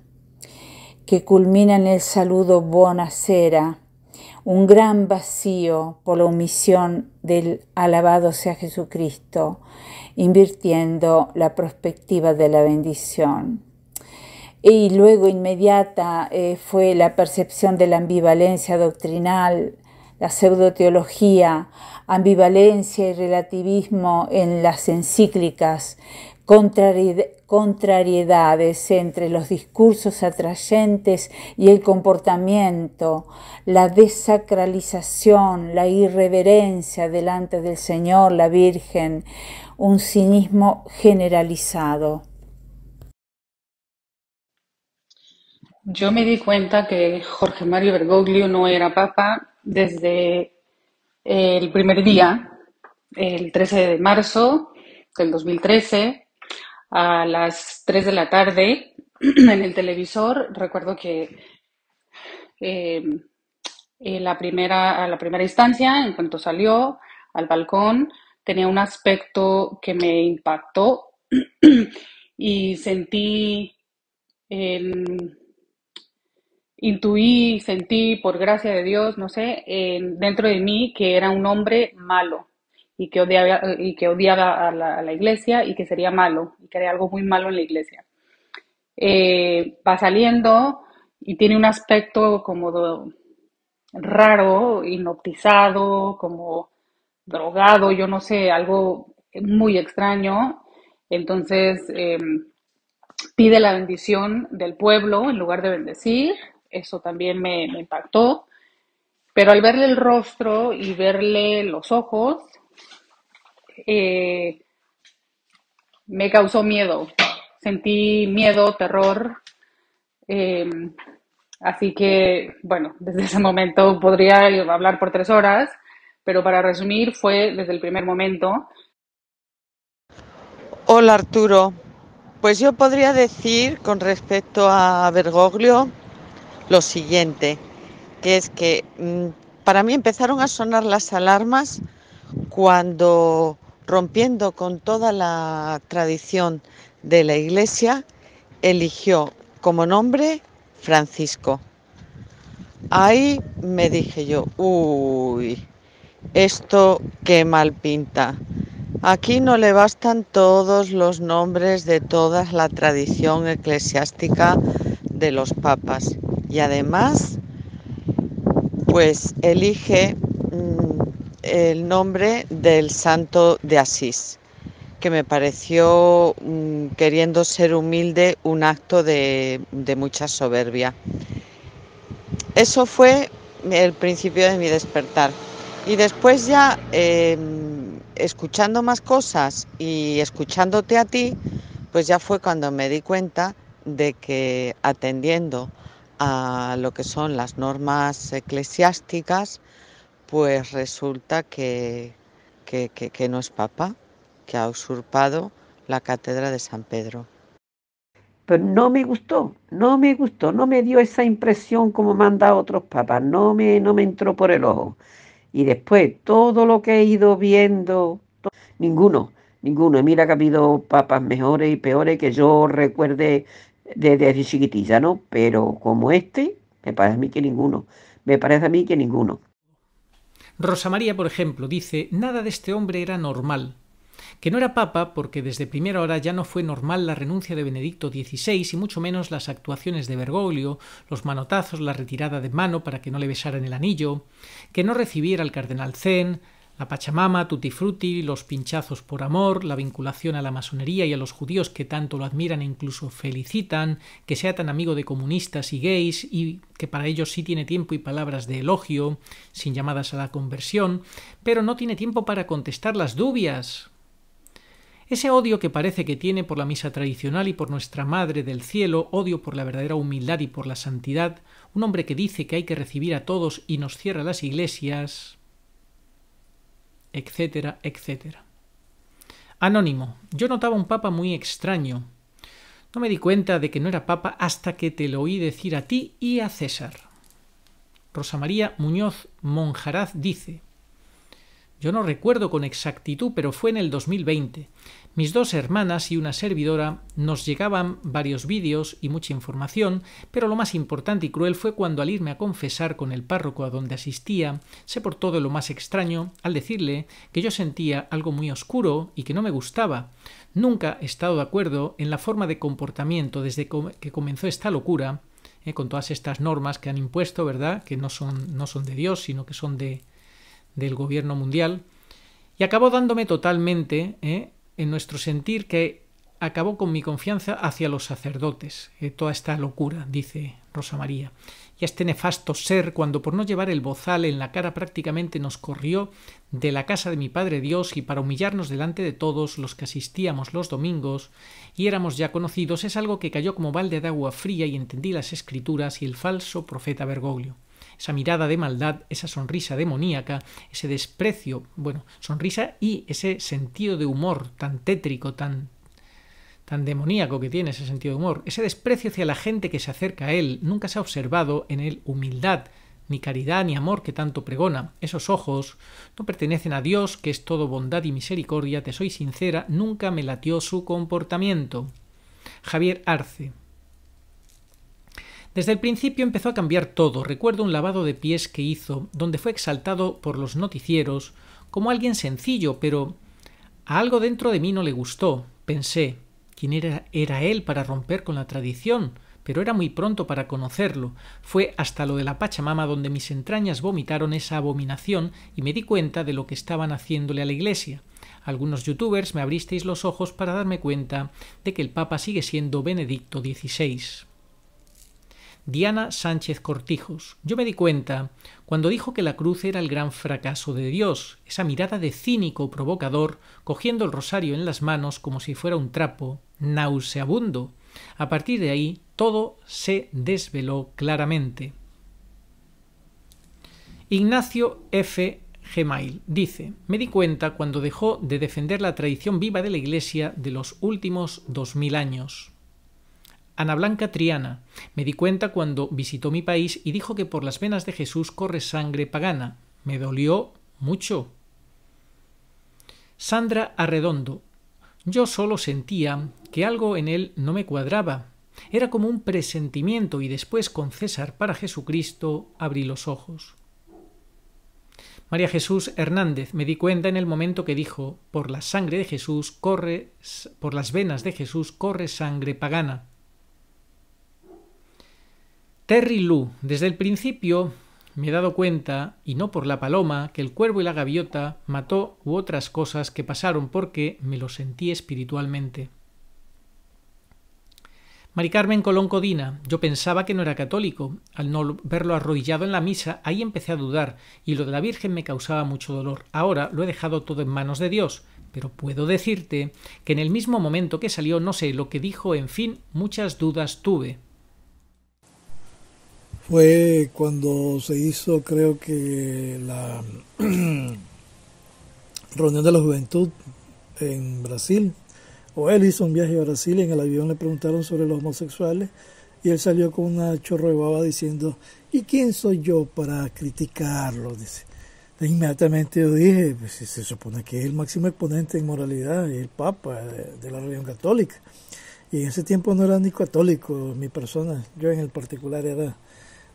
que culmina en el saludo bonacera un gran vacío por la omisión del alabado sea Jesucristo, invirtiendo la perspectiva de la bendición. Y luego inmediata eh, fue la percepción de la ambivalencia doctrinal, la pseudoteología, ambivalencia y relativismo en las encíclicas, contrariedades entre los discursos atrayentes y el comportamiento, la desacralización, la irreverencia delante del Señor, la Virgen, un cinismo generalizado. Yo me di cuenta que Jorge Mario Bergoglio no era papa desde eh, el primer día, el 13 de marzo del 2013 a las 3 de la tarde en el televisor. Recuerdo que en em, eh, la primera, a la primera instancia, en cuanto salió al balcón, tenía un aspecto que me impactó y sentí, em, intuí, sentí, por gracia de Dios, no sé, dentro de mí que era un hombre malo y que odiaba, y que odiaba a, la, iglesia y que sería malo, y que haría algo muy malo en la iglesia. Eh, va saliendo y tiene un aspecto como raro, inoptizado como drogado, yo no sé, algo muy extraño. Entonces em, pide la bendición del pueblo en lugar de bendecir, eso también me, me impactó. Pero al verle el rostro y verle los ojos, eh, me causó miedo. Sentí miedo, terror. Eh, así que, bueno, desde ese momento podría hablar por tres horas, pero para resumir fue desde el primer momento. Hola Arturo, pues yo podría decir con respecto a Bergoglio lo siguiente, que es que mm, para mí empezaron a sonar las alarmas cuando rompiendo con toda la tradición de la Iglesia, eligió como nombre Francisco. Ahí me dije yo, uy, esto qué mal pinta. Aquí no le bastan todos los nombres de toda la tradición eclesiástica de los papas. Y además, pues elige el nombre del santo de Asís, que me pareció, mm, queriendo ser humilde, un acto de, mucha soberbia. Eso fue el principio de mi despertar. Y después ya, em, escuchando más cosas y escuchándote a ti, pues ya fue cuando me di cuenta de que atendiendo a lo que son las normas eclesiásticas, pues resulta que, que, no es papa, que ha usurpado la cátedra de San Pedro. Pero no me gustó, no me gustó, no me dio esa impresión como manda otros papas, no me, no me entró por el ojo. Y después todo lo que he ido viendo, ninguno, ninguno. mira que ha habido papas mejores y peores que yo recuerde desde chiquitilla, ¿no? Pero como este, me parece a mí que ninguno, me parece a mí que ninguno. Rosa María, por ejemplo, dice, nada de este hombre era normal, que no era papa porque desde primera hora ya no fue normal la renuncia de Benedicto XVI y mucho menos las actuaciones de Bergoglio, los manotazos, la retirada de mano para que no le besaran el anillo, que no recibiera al cardenal Zen, la Pachamama, Tutti Frutti, los pinchazos por amor, la vinculación a la masonería y a los judíos que tanto lo admiran e incluso felicitan, que sea tan amigo de comunistas y gays y que para ellos sí tiene tiempo y palabras de elogio, sin llamadas a la conversión, pero no tiene tiempo para contestar las dubias, ese odio que parece que tiene por la misa tradicional y por nuestra Madre del Cielo, odio por la verdadera humildad y por la santidad, un hombre que dice que hay que recibir a todos y nos cierra las iglesias etcétera, etcétera. Anónimo. Yo notaba un papa muy extraño. No me di cuenta de que no era papa hasta que te lo oí decir a ti y a César. Rosa María Muñoz Monjaraz dice, yo no recuerdo con exactitud, pero fue en el 2020. Mis dos hermanas y una servidora nos llegaban varios vídeos y mucha información, pero lo más importante y cruel fue cuando al irme a confesar con el párroco a donde asistía, se portó de lo más extraño al decirle que yo sentía algo muy oscuro y que no me gustaba. Nunca he estado de acuerdo en la forma de comportamiento desde que comenzó esta locura, eh, con todas estas normas que han impuesto, ¿verdad? Que no son, no son de Dios, sino que son de, del gobierno mundial, y acabó dándome totalmente ¿eh? en nuestro sentir que acabó con mi confianza hacia los sacerdotes, ¿eh? toda esta locura, dice Rosa María. Y este nefasto ser, cuando por no llevar el bozal en la cara prácticamente nos corrió de la casa de mi Padre Dios y para humillarnos delante de todos los que asistíamos los domingos y éramos ya conocidos, es algo que cayó como balde de agua fría y entendí las escrituras y el falso profeta Bergoglio esa mirada de maldad, esa sonrisa demoníaca, ese desprecio, bueno, sonrisa y ese sentido de humor tan tétrico, tan tan demoníaco que tiene ese sentido de humor, ese desprecio hacia la gente que se acerca a él, nunca se ha observado en él humildad, ni caridad, ni amor que tanto pregona. Esos ojos no pertenecen a Dios, que es todo bondad y misericordia, te soy sincera, nunca me latió su comportamiento. Javier Arce, desde el principio empezó a cambiar todo. Recuerdo un lavado de pies que hizo, donde fue exaltado por los noticieros como alguien sencillo, pero a algo dentro de mí no le gustó. Pensé, ¿quién era, era él para romper con la tradición? Pero era muy pronto para conocerlo. Fue hasta lo de la Pachamama donde mis entrañas vomitaron esa abominación y me di cuenta de lo que estaban haciéndole a la Iglesia. Algunos youtubers me abristeis los ojos para darme cuenta de que el Papa sigue siendo Benedicto XVI. Diana Sánchez Cortijos. Yo me di cuenta cuando dijo que la cruz era el gran fracaso de Dios, esa mirada de cínico provocador, cogiendo el rosario en las manos como si fuera un trapo, nauseabundo. A partir de ahí todo se desveló claramente. Ignacio F. Gemail dice, me di cuenta cuando dejó de defender la tradición viva de la Iglesia de los últimos dos mil años. Ana Blanca Triana. Me di cuenta cuando visitó mi país y dijo que por las venas de Jesús corre sangre pagana. Me dolió mucho. Sandra Arredondo. Yo solo sentía que algo en él no me cuadraba. Era como un presentimiento y después con César para Jesucristo abrí los ojos. María Jesús Hernández, me di cuenta en el momento que dijo, por la sangre de Jesús corre, por las venas de Jesús corre sangre pagana. Terry Lou, desde el principio me he dado cuenta, y no por la paloma, que el cuervo y la gaviota mató u otras cosas que pasaron porque me lo sentí espiritualmente. Mari Carmen Colón Codina, yo pensaba que no era católico. Al no verlo arrodillado en la misa, ahí empecé a dudar, y lo de la Virgen me causaba mucho dolor. Ahora lo he dejado todo en manos de Dios, pero puedo decirte que en el mismo momento que salió no sé lo que dijo, en fin, muchas dudas tuve fue cuando se hizo, creo que, la reunión de la juventud en Brasil. O él hizo un viaje a Brasil y en el avión le preguntaron sobre los homosexuales y él salió con una chorro de baba diciendo, ¿y quién soy yo para criticarlo? Dice. E inmediatamente yo dije, pues, se supone que es el máximo exponente en moralidad, es el Papa de, la religión católica. Y en ese tiempo no era ni católico mi persona, yo en el particular era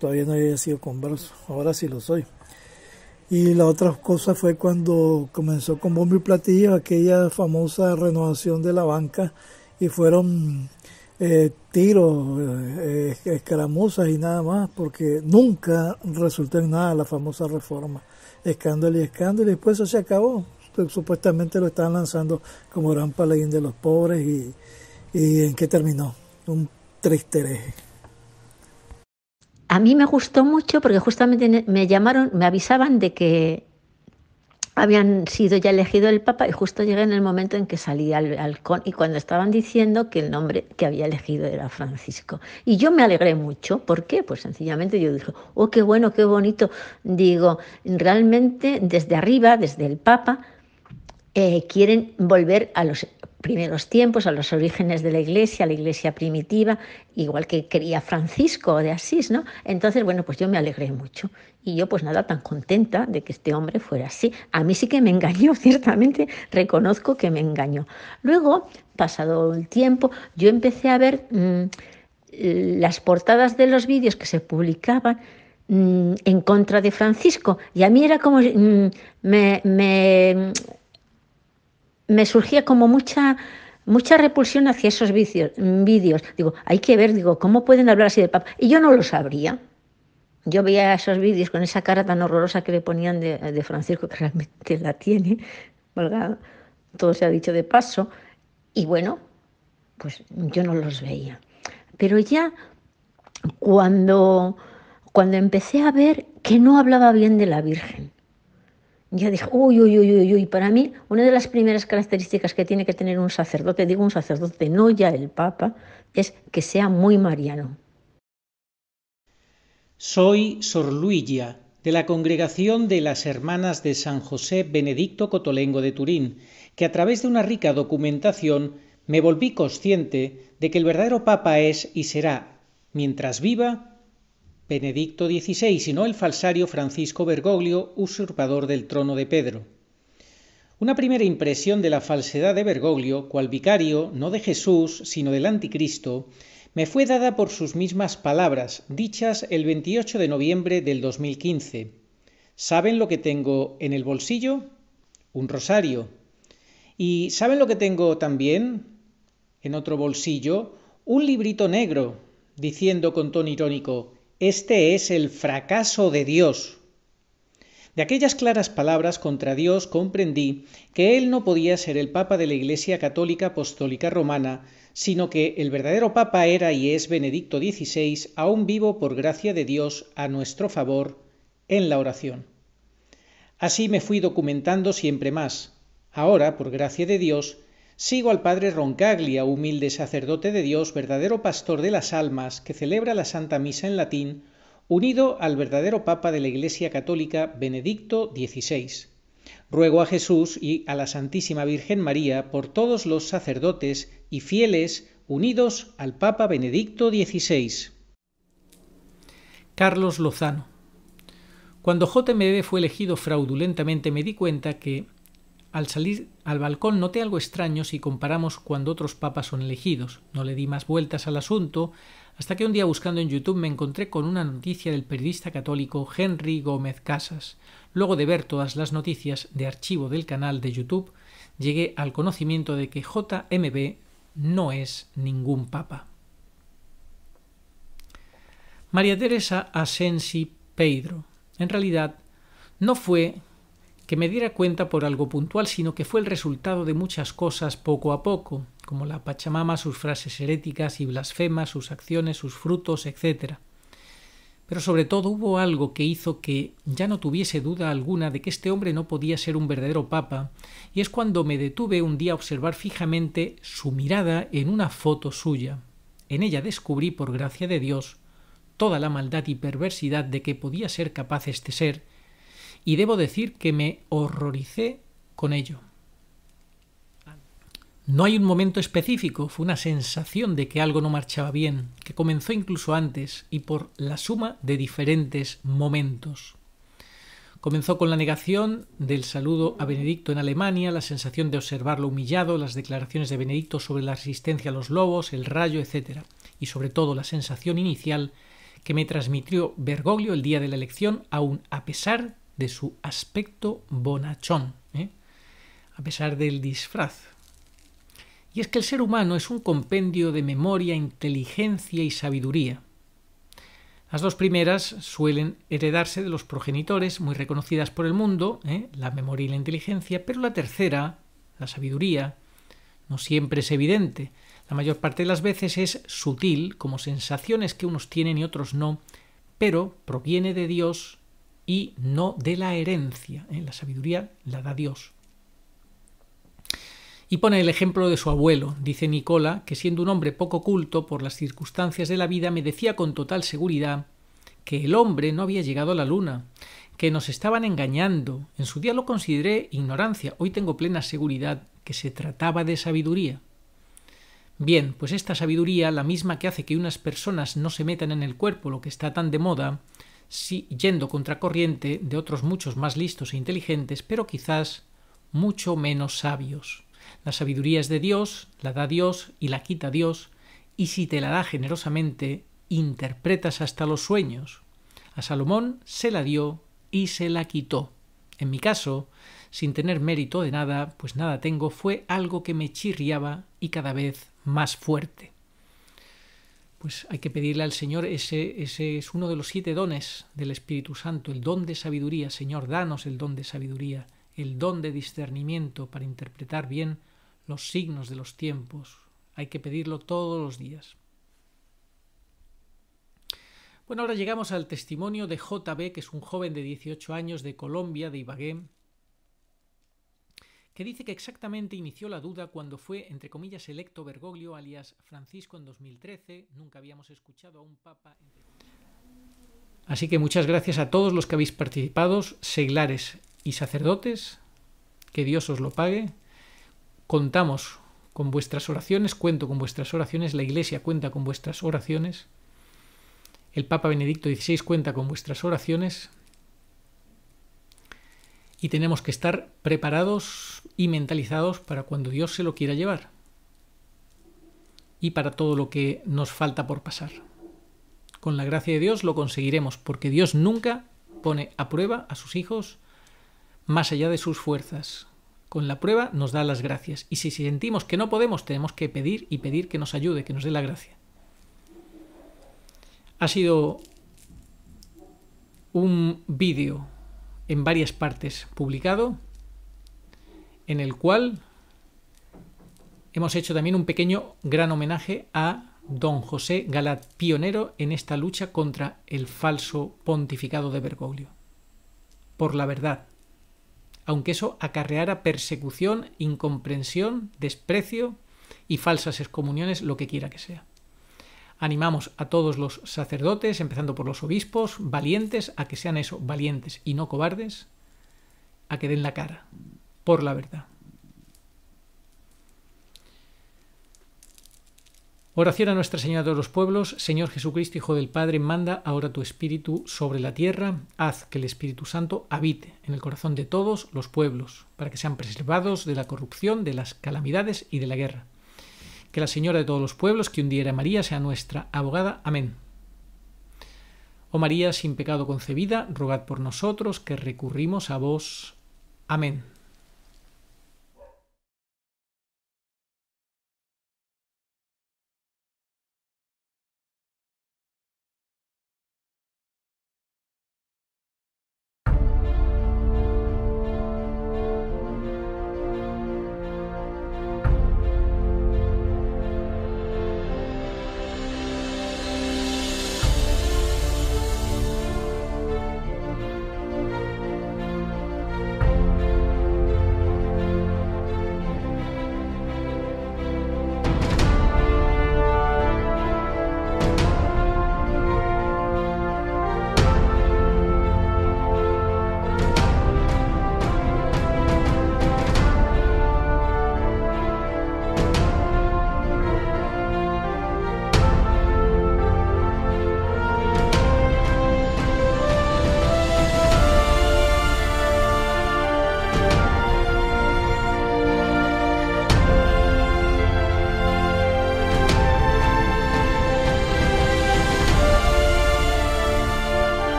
todavía no había sido converso, ahora sí lo soy. Y la otra cosa fue cuando comenzó con bombo y platillo aquella famosa renovación de la banca y fueron eh, tiros, eh, eh, escaramuzas y nada más, porque nunca resultó en nada la famosa reforma. Escándalo y escándalo, y después eso se acabó. Pues, supuestamente lo estaban lanzando como gran paladín de los pobres y, en qué terminó. Un triste hereje a mí me gustó mucho porque justamente e, me llamaron, me avisaban de que habían sido ya elegido el Papa y justo llegué en el momento en que salí al balcón y cuando estaban diciendo que el nombre que había elegido era Francisco. Y yo me alegré mucho. ¿Por qué? Pues sencillamente yo dije, oh, qué bueno, qué bonito. Digo, realmente desde arriba, desde el Papa, eh, quieren volver a los primeros tiempos, a los orígenes de la iglesia, a la iglesia primitiva, igual que quería Francisco de Asís, ¿no? Entonces, bueno, pues yo me alegré mucho. Y yo, pues nada, tan contenta de que este hombre fuera así. A mí sí que me engañó, ciertamente, reconozco que me engañó. Luego, pasado el tiempo, yo empecé a ver mm, las portadas de los vídeos que se publicaban mm, en contra de Francisco. Y a mí era como, mm, me me surgía como mucha mucha repulsión hacia esos vídeos. Digo, hay que ver, digo, ¿cómo pueden hablar así de Papa? Y yo no lo sabría. Yo veía esos vídeos con esa cara tan horrorosa que le ponían de, Francisco, que realmente la tiene, todo se ha dicho de paso, y bueno, pues yo no los veía. Pero ya cuando, cuando empecé a ver que no hablaba bien de la Virgen, ya dije, uy, uy, uy, uy, uy, para mí una de las primeras características que tiene que tener un sacerdote, digo un sacerdote, no ya el Papa, es que sea muy mariano. Soy Sor Luigia, de la Congregación de las Hermanas de San José Benedicto Cotolengo de Turín, que a través de una rica documentación me volví consciente de que el verdadero Papa es y será, mientras viva, Benedicto XVI, sino el falsario Francisco Bergoglio, usurpador del trono de Pedro. Una primera impresión de la falsedad de Bergoglio, cual vicario, no de Jesús, sino del anticristo, me fue dada por sus mismas palabras, dichas el 28 de noviembre del 2015. ¿Saben lo que tengo en el bolsillo? Un rosario. ¿Y saben lo que tengo también en otro bolsillo? Un librito negro, diciendo con tono irónico, este es el fracaso de Dios. De aquellas claras palabras contra Dios comprendí que él no podía ser el Papa de la Iglesia Católica Apostólica Romana, sino que el verdadero Papa era y es Benedicto XVI, aún vivo por gracia de Dios a nuestro favor, en la oración. Así me fui documentando siempre más. Ahora, por gracia de Dios, Sigo al Padre Roncaglia, humilde sacerdote de Dios, verdadero pastor de las almas, que celebra la Santa Misa en latín, unido al verdadero Papa de la Iglesia Católica, Benedicto XVI. Ruego a Jesús y a la Santísima Virgen María por todos los sacerdotes y fieles unidos al Papa Benedicto XVI. Carlos Lozano. Cuando J.M.D. fue elegido fraudulentamente me di cuenta que al salir al balcón noté algo extraño si comparamos cuando otros papas son elegidos. No le di más vueltas al asunto hasta que un día buscando en YouTube me encontré con una noticia del periodista católico Henry Gómez Casas. Luego de ver todas las noticias de archivo del canal de YouTube, llegué al conocimiento de que JMB no es ningún papa. María Teresa Asensi Pedro. En realidad, no fue que me diera cuenta por algo puntual, sino que fue el resultado de muchas cosas poco a poco, como la Pachamama, sus frases heréticas y blasfemas, sus acciones, sus frutos, etc. Pero sobre todo hubo algo que hizo que ya no tuviese duda alguna de que este hombre no podía ser un verdadero papa, y es cuando me detuve un día a observar fijamente su mirada en una foto suya. En ella descubrí, por gracia de Dios, toda la maldad y perversidad de que podía ser capaz este ser, y debo decir que me horroricé con ello. No hay un momento específico, fue una sensación de que algo no marchaba bien, que comenzó incluso antes y por la suma de diferentes momentos. Comenzó con la negación del saludo a Benedicto en Alemania, la sensación de observarlo humillado, las declaraciones de Benedicto sobre la resistencia a los lobos, el rayo, etc. Y sobre todo la sensación inicial que me transmitió Bergoglio el día de la elección, aun a pesar de su aspecto bonachón, ¿eh? a pesar del disfraz. Y es que el ser humano es un compendio de memoria, inteligencia y sabiduría. Las dos primeras suelen heredarse de los progenitores, muy reconocidas por el mundo, ¿eh? la memoria y la inteligencia, pero la tercera, la sabiduría, no siempre es evidente. La mayor parte de las veces es sutil, como sensaciones que unos tienen y otros no, pero proviene de Dios y no de la herencia. En ¿eh? La sabiduría la da Dios. Y pone el ejemplo de su abuelo, dice Nicola, que siendo un hombre poco culto por las circunstancias de la vida, me decía con total seguridad que el hombre no había llegado a la luna, que nos estaban engañando. En su día lo consideré ignorancia, hoy tengo plena seguridad que se trataba de sabiduría. Bien, pues esta sabiduría, la misma que hace que unas personas no se metan en el cuerpo, lo que está tan de moda, yendo yendo contracorriente de otros muchos más listos e inteligentes, pero quizás mucho menos sabios. La sabiduría es de Dios, la da Dios y la quita Dios, y si te la da generosamente, interpretas hasta los sueños. A Salomón se la dio y se la quitó. En mi caso, sin tener mérito de nada, pues nada tengo, fue algo que me chirriaba y cada vez más fuerte pues hay que pedirle al Señor, ese, ese es uno de los siete dones del Espíritu Santo, el don de sabiduría. Señor, danos el don de sabiduría, el don de discernimiento para interpretar bien los signos de los tiempos. Hay que pedirlo todos los días. Bueno, ahora llegamos al testimonio de JB, que es un joven de 18 años de Colombia, de Ibagué, que dice que exactamente inició la duda cuando fue, entre comillas, electo Bergoglio, alias Francisco, en 2013. Nunca habíamos escuchado a un papa. Así que muchas gracias a todos los que habéis participado, seglares y sacerdotes. Que Dios os lo pague. Contamos con vuestras oraciones, cuento con vuestras oraciones, la Iglesia cuenta con vuestras oraciones. El Papa Benedicto XVI cuenta con vuestras oraciones, y tenemos que estar preparados y mentalizados para cuando Dios se lo quiera llevar y para todo lo que nos falta por pasar. Con la gracia de Dios lo conseguiremos, porque Dios nunca pone a prueba a sus hijos más allá de sus fuerzas. Con la prueba nos da las gracias, y si sentimos que no podemos, tenemos que pedir y pedir que nos ayude, que nos dé la gracia. Ha sido un vídeo en varias partes publicado, en el cual hemos hecho también un pequeño gran homenaje a don José Galat, pionero en esta lucha contra el falso pontificado de Bergoglio, por la verdad, aunque eso acarreara persecución, incomprensión, desprecio y falsas excomuniones, lo que quiera que sea. Animamos a todos los sacerdotes, empezando por los obispos, valientes, a que sean eso, valientes y no cobardes, a que den la cara por la verdad. Oración a Nuestra Señora de los Pueblos, Señor Jesucristo, Hijo del Padre, manda ahora tu Espíritu sobre la tierra, haz que el Espíritu Santo habite en el corazón de todos los pueblos, para que sean preservados de la corrupción, de las calamidades y de la guerra que la Señora de todos los pueblos, que un día María, sea nuestra abogada. Amén. Oh María, sin pecado concebida, rogad por nosotros que recurrimos a vos. Amén.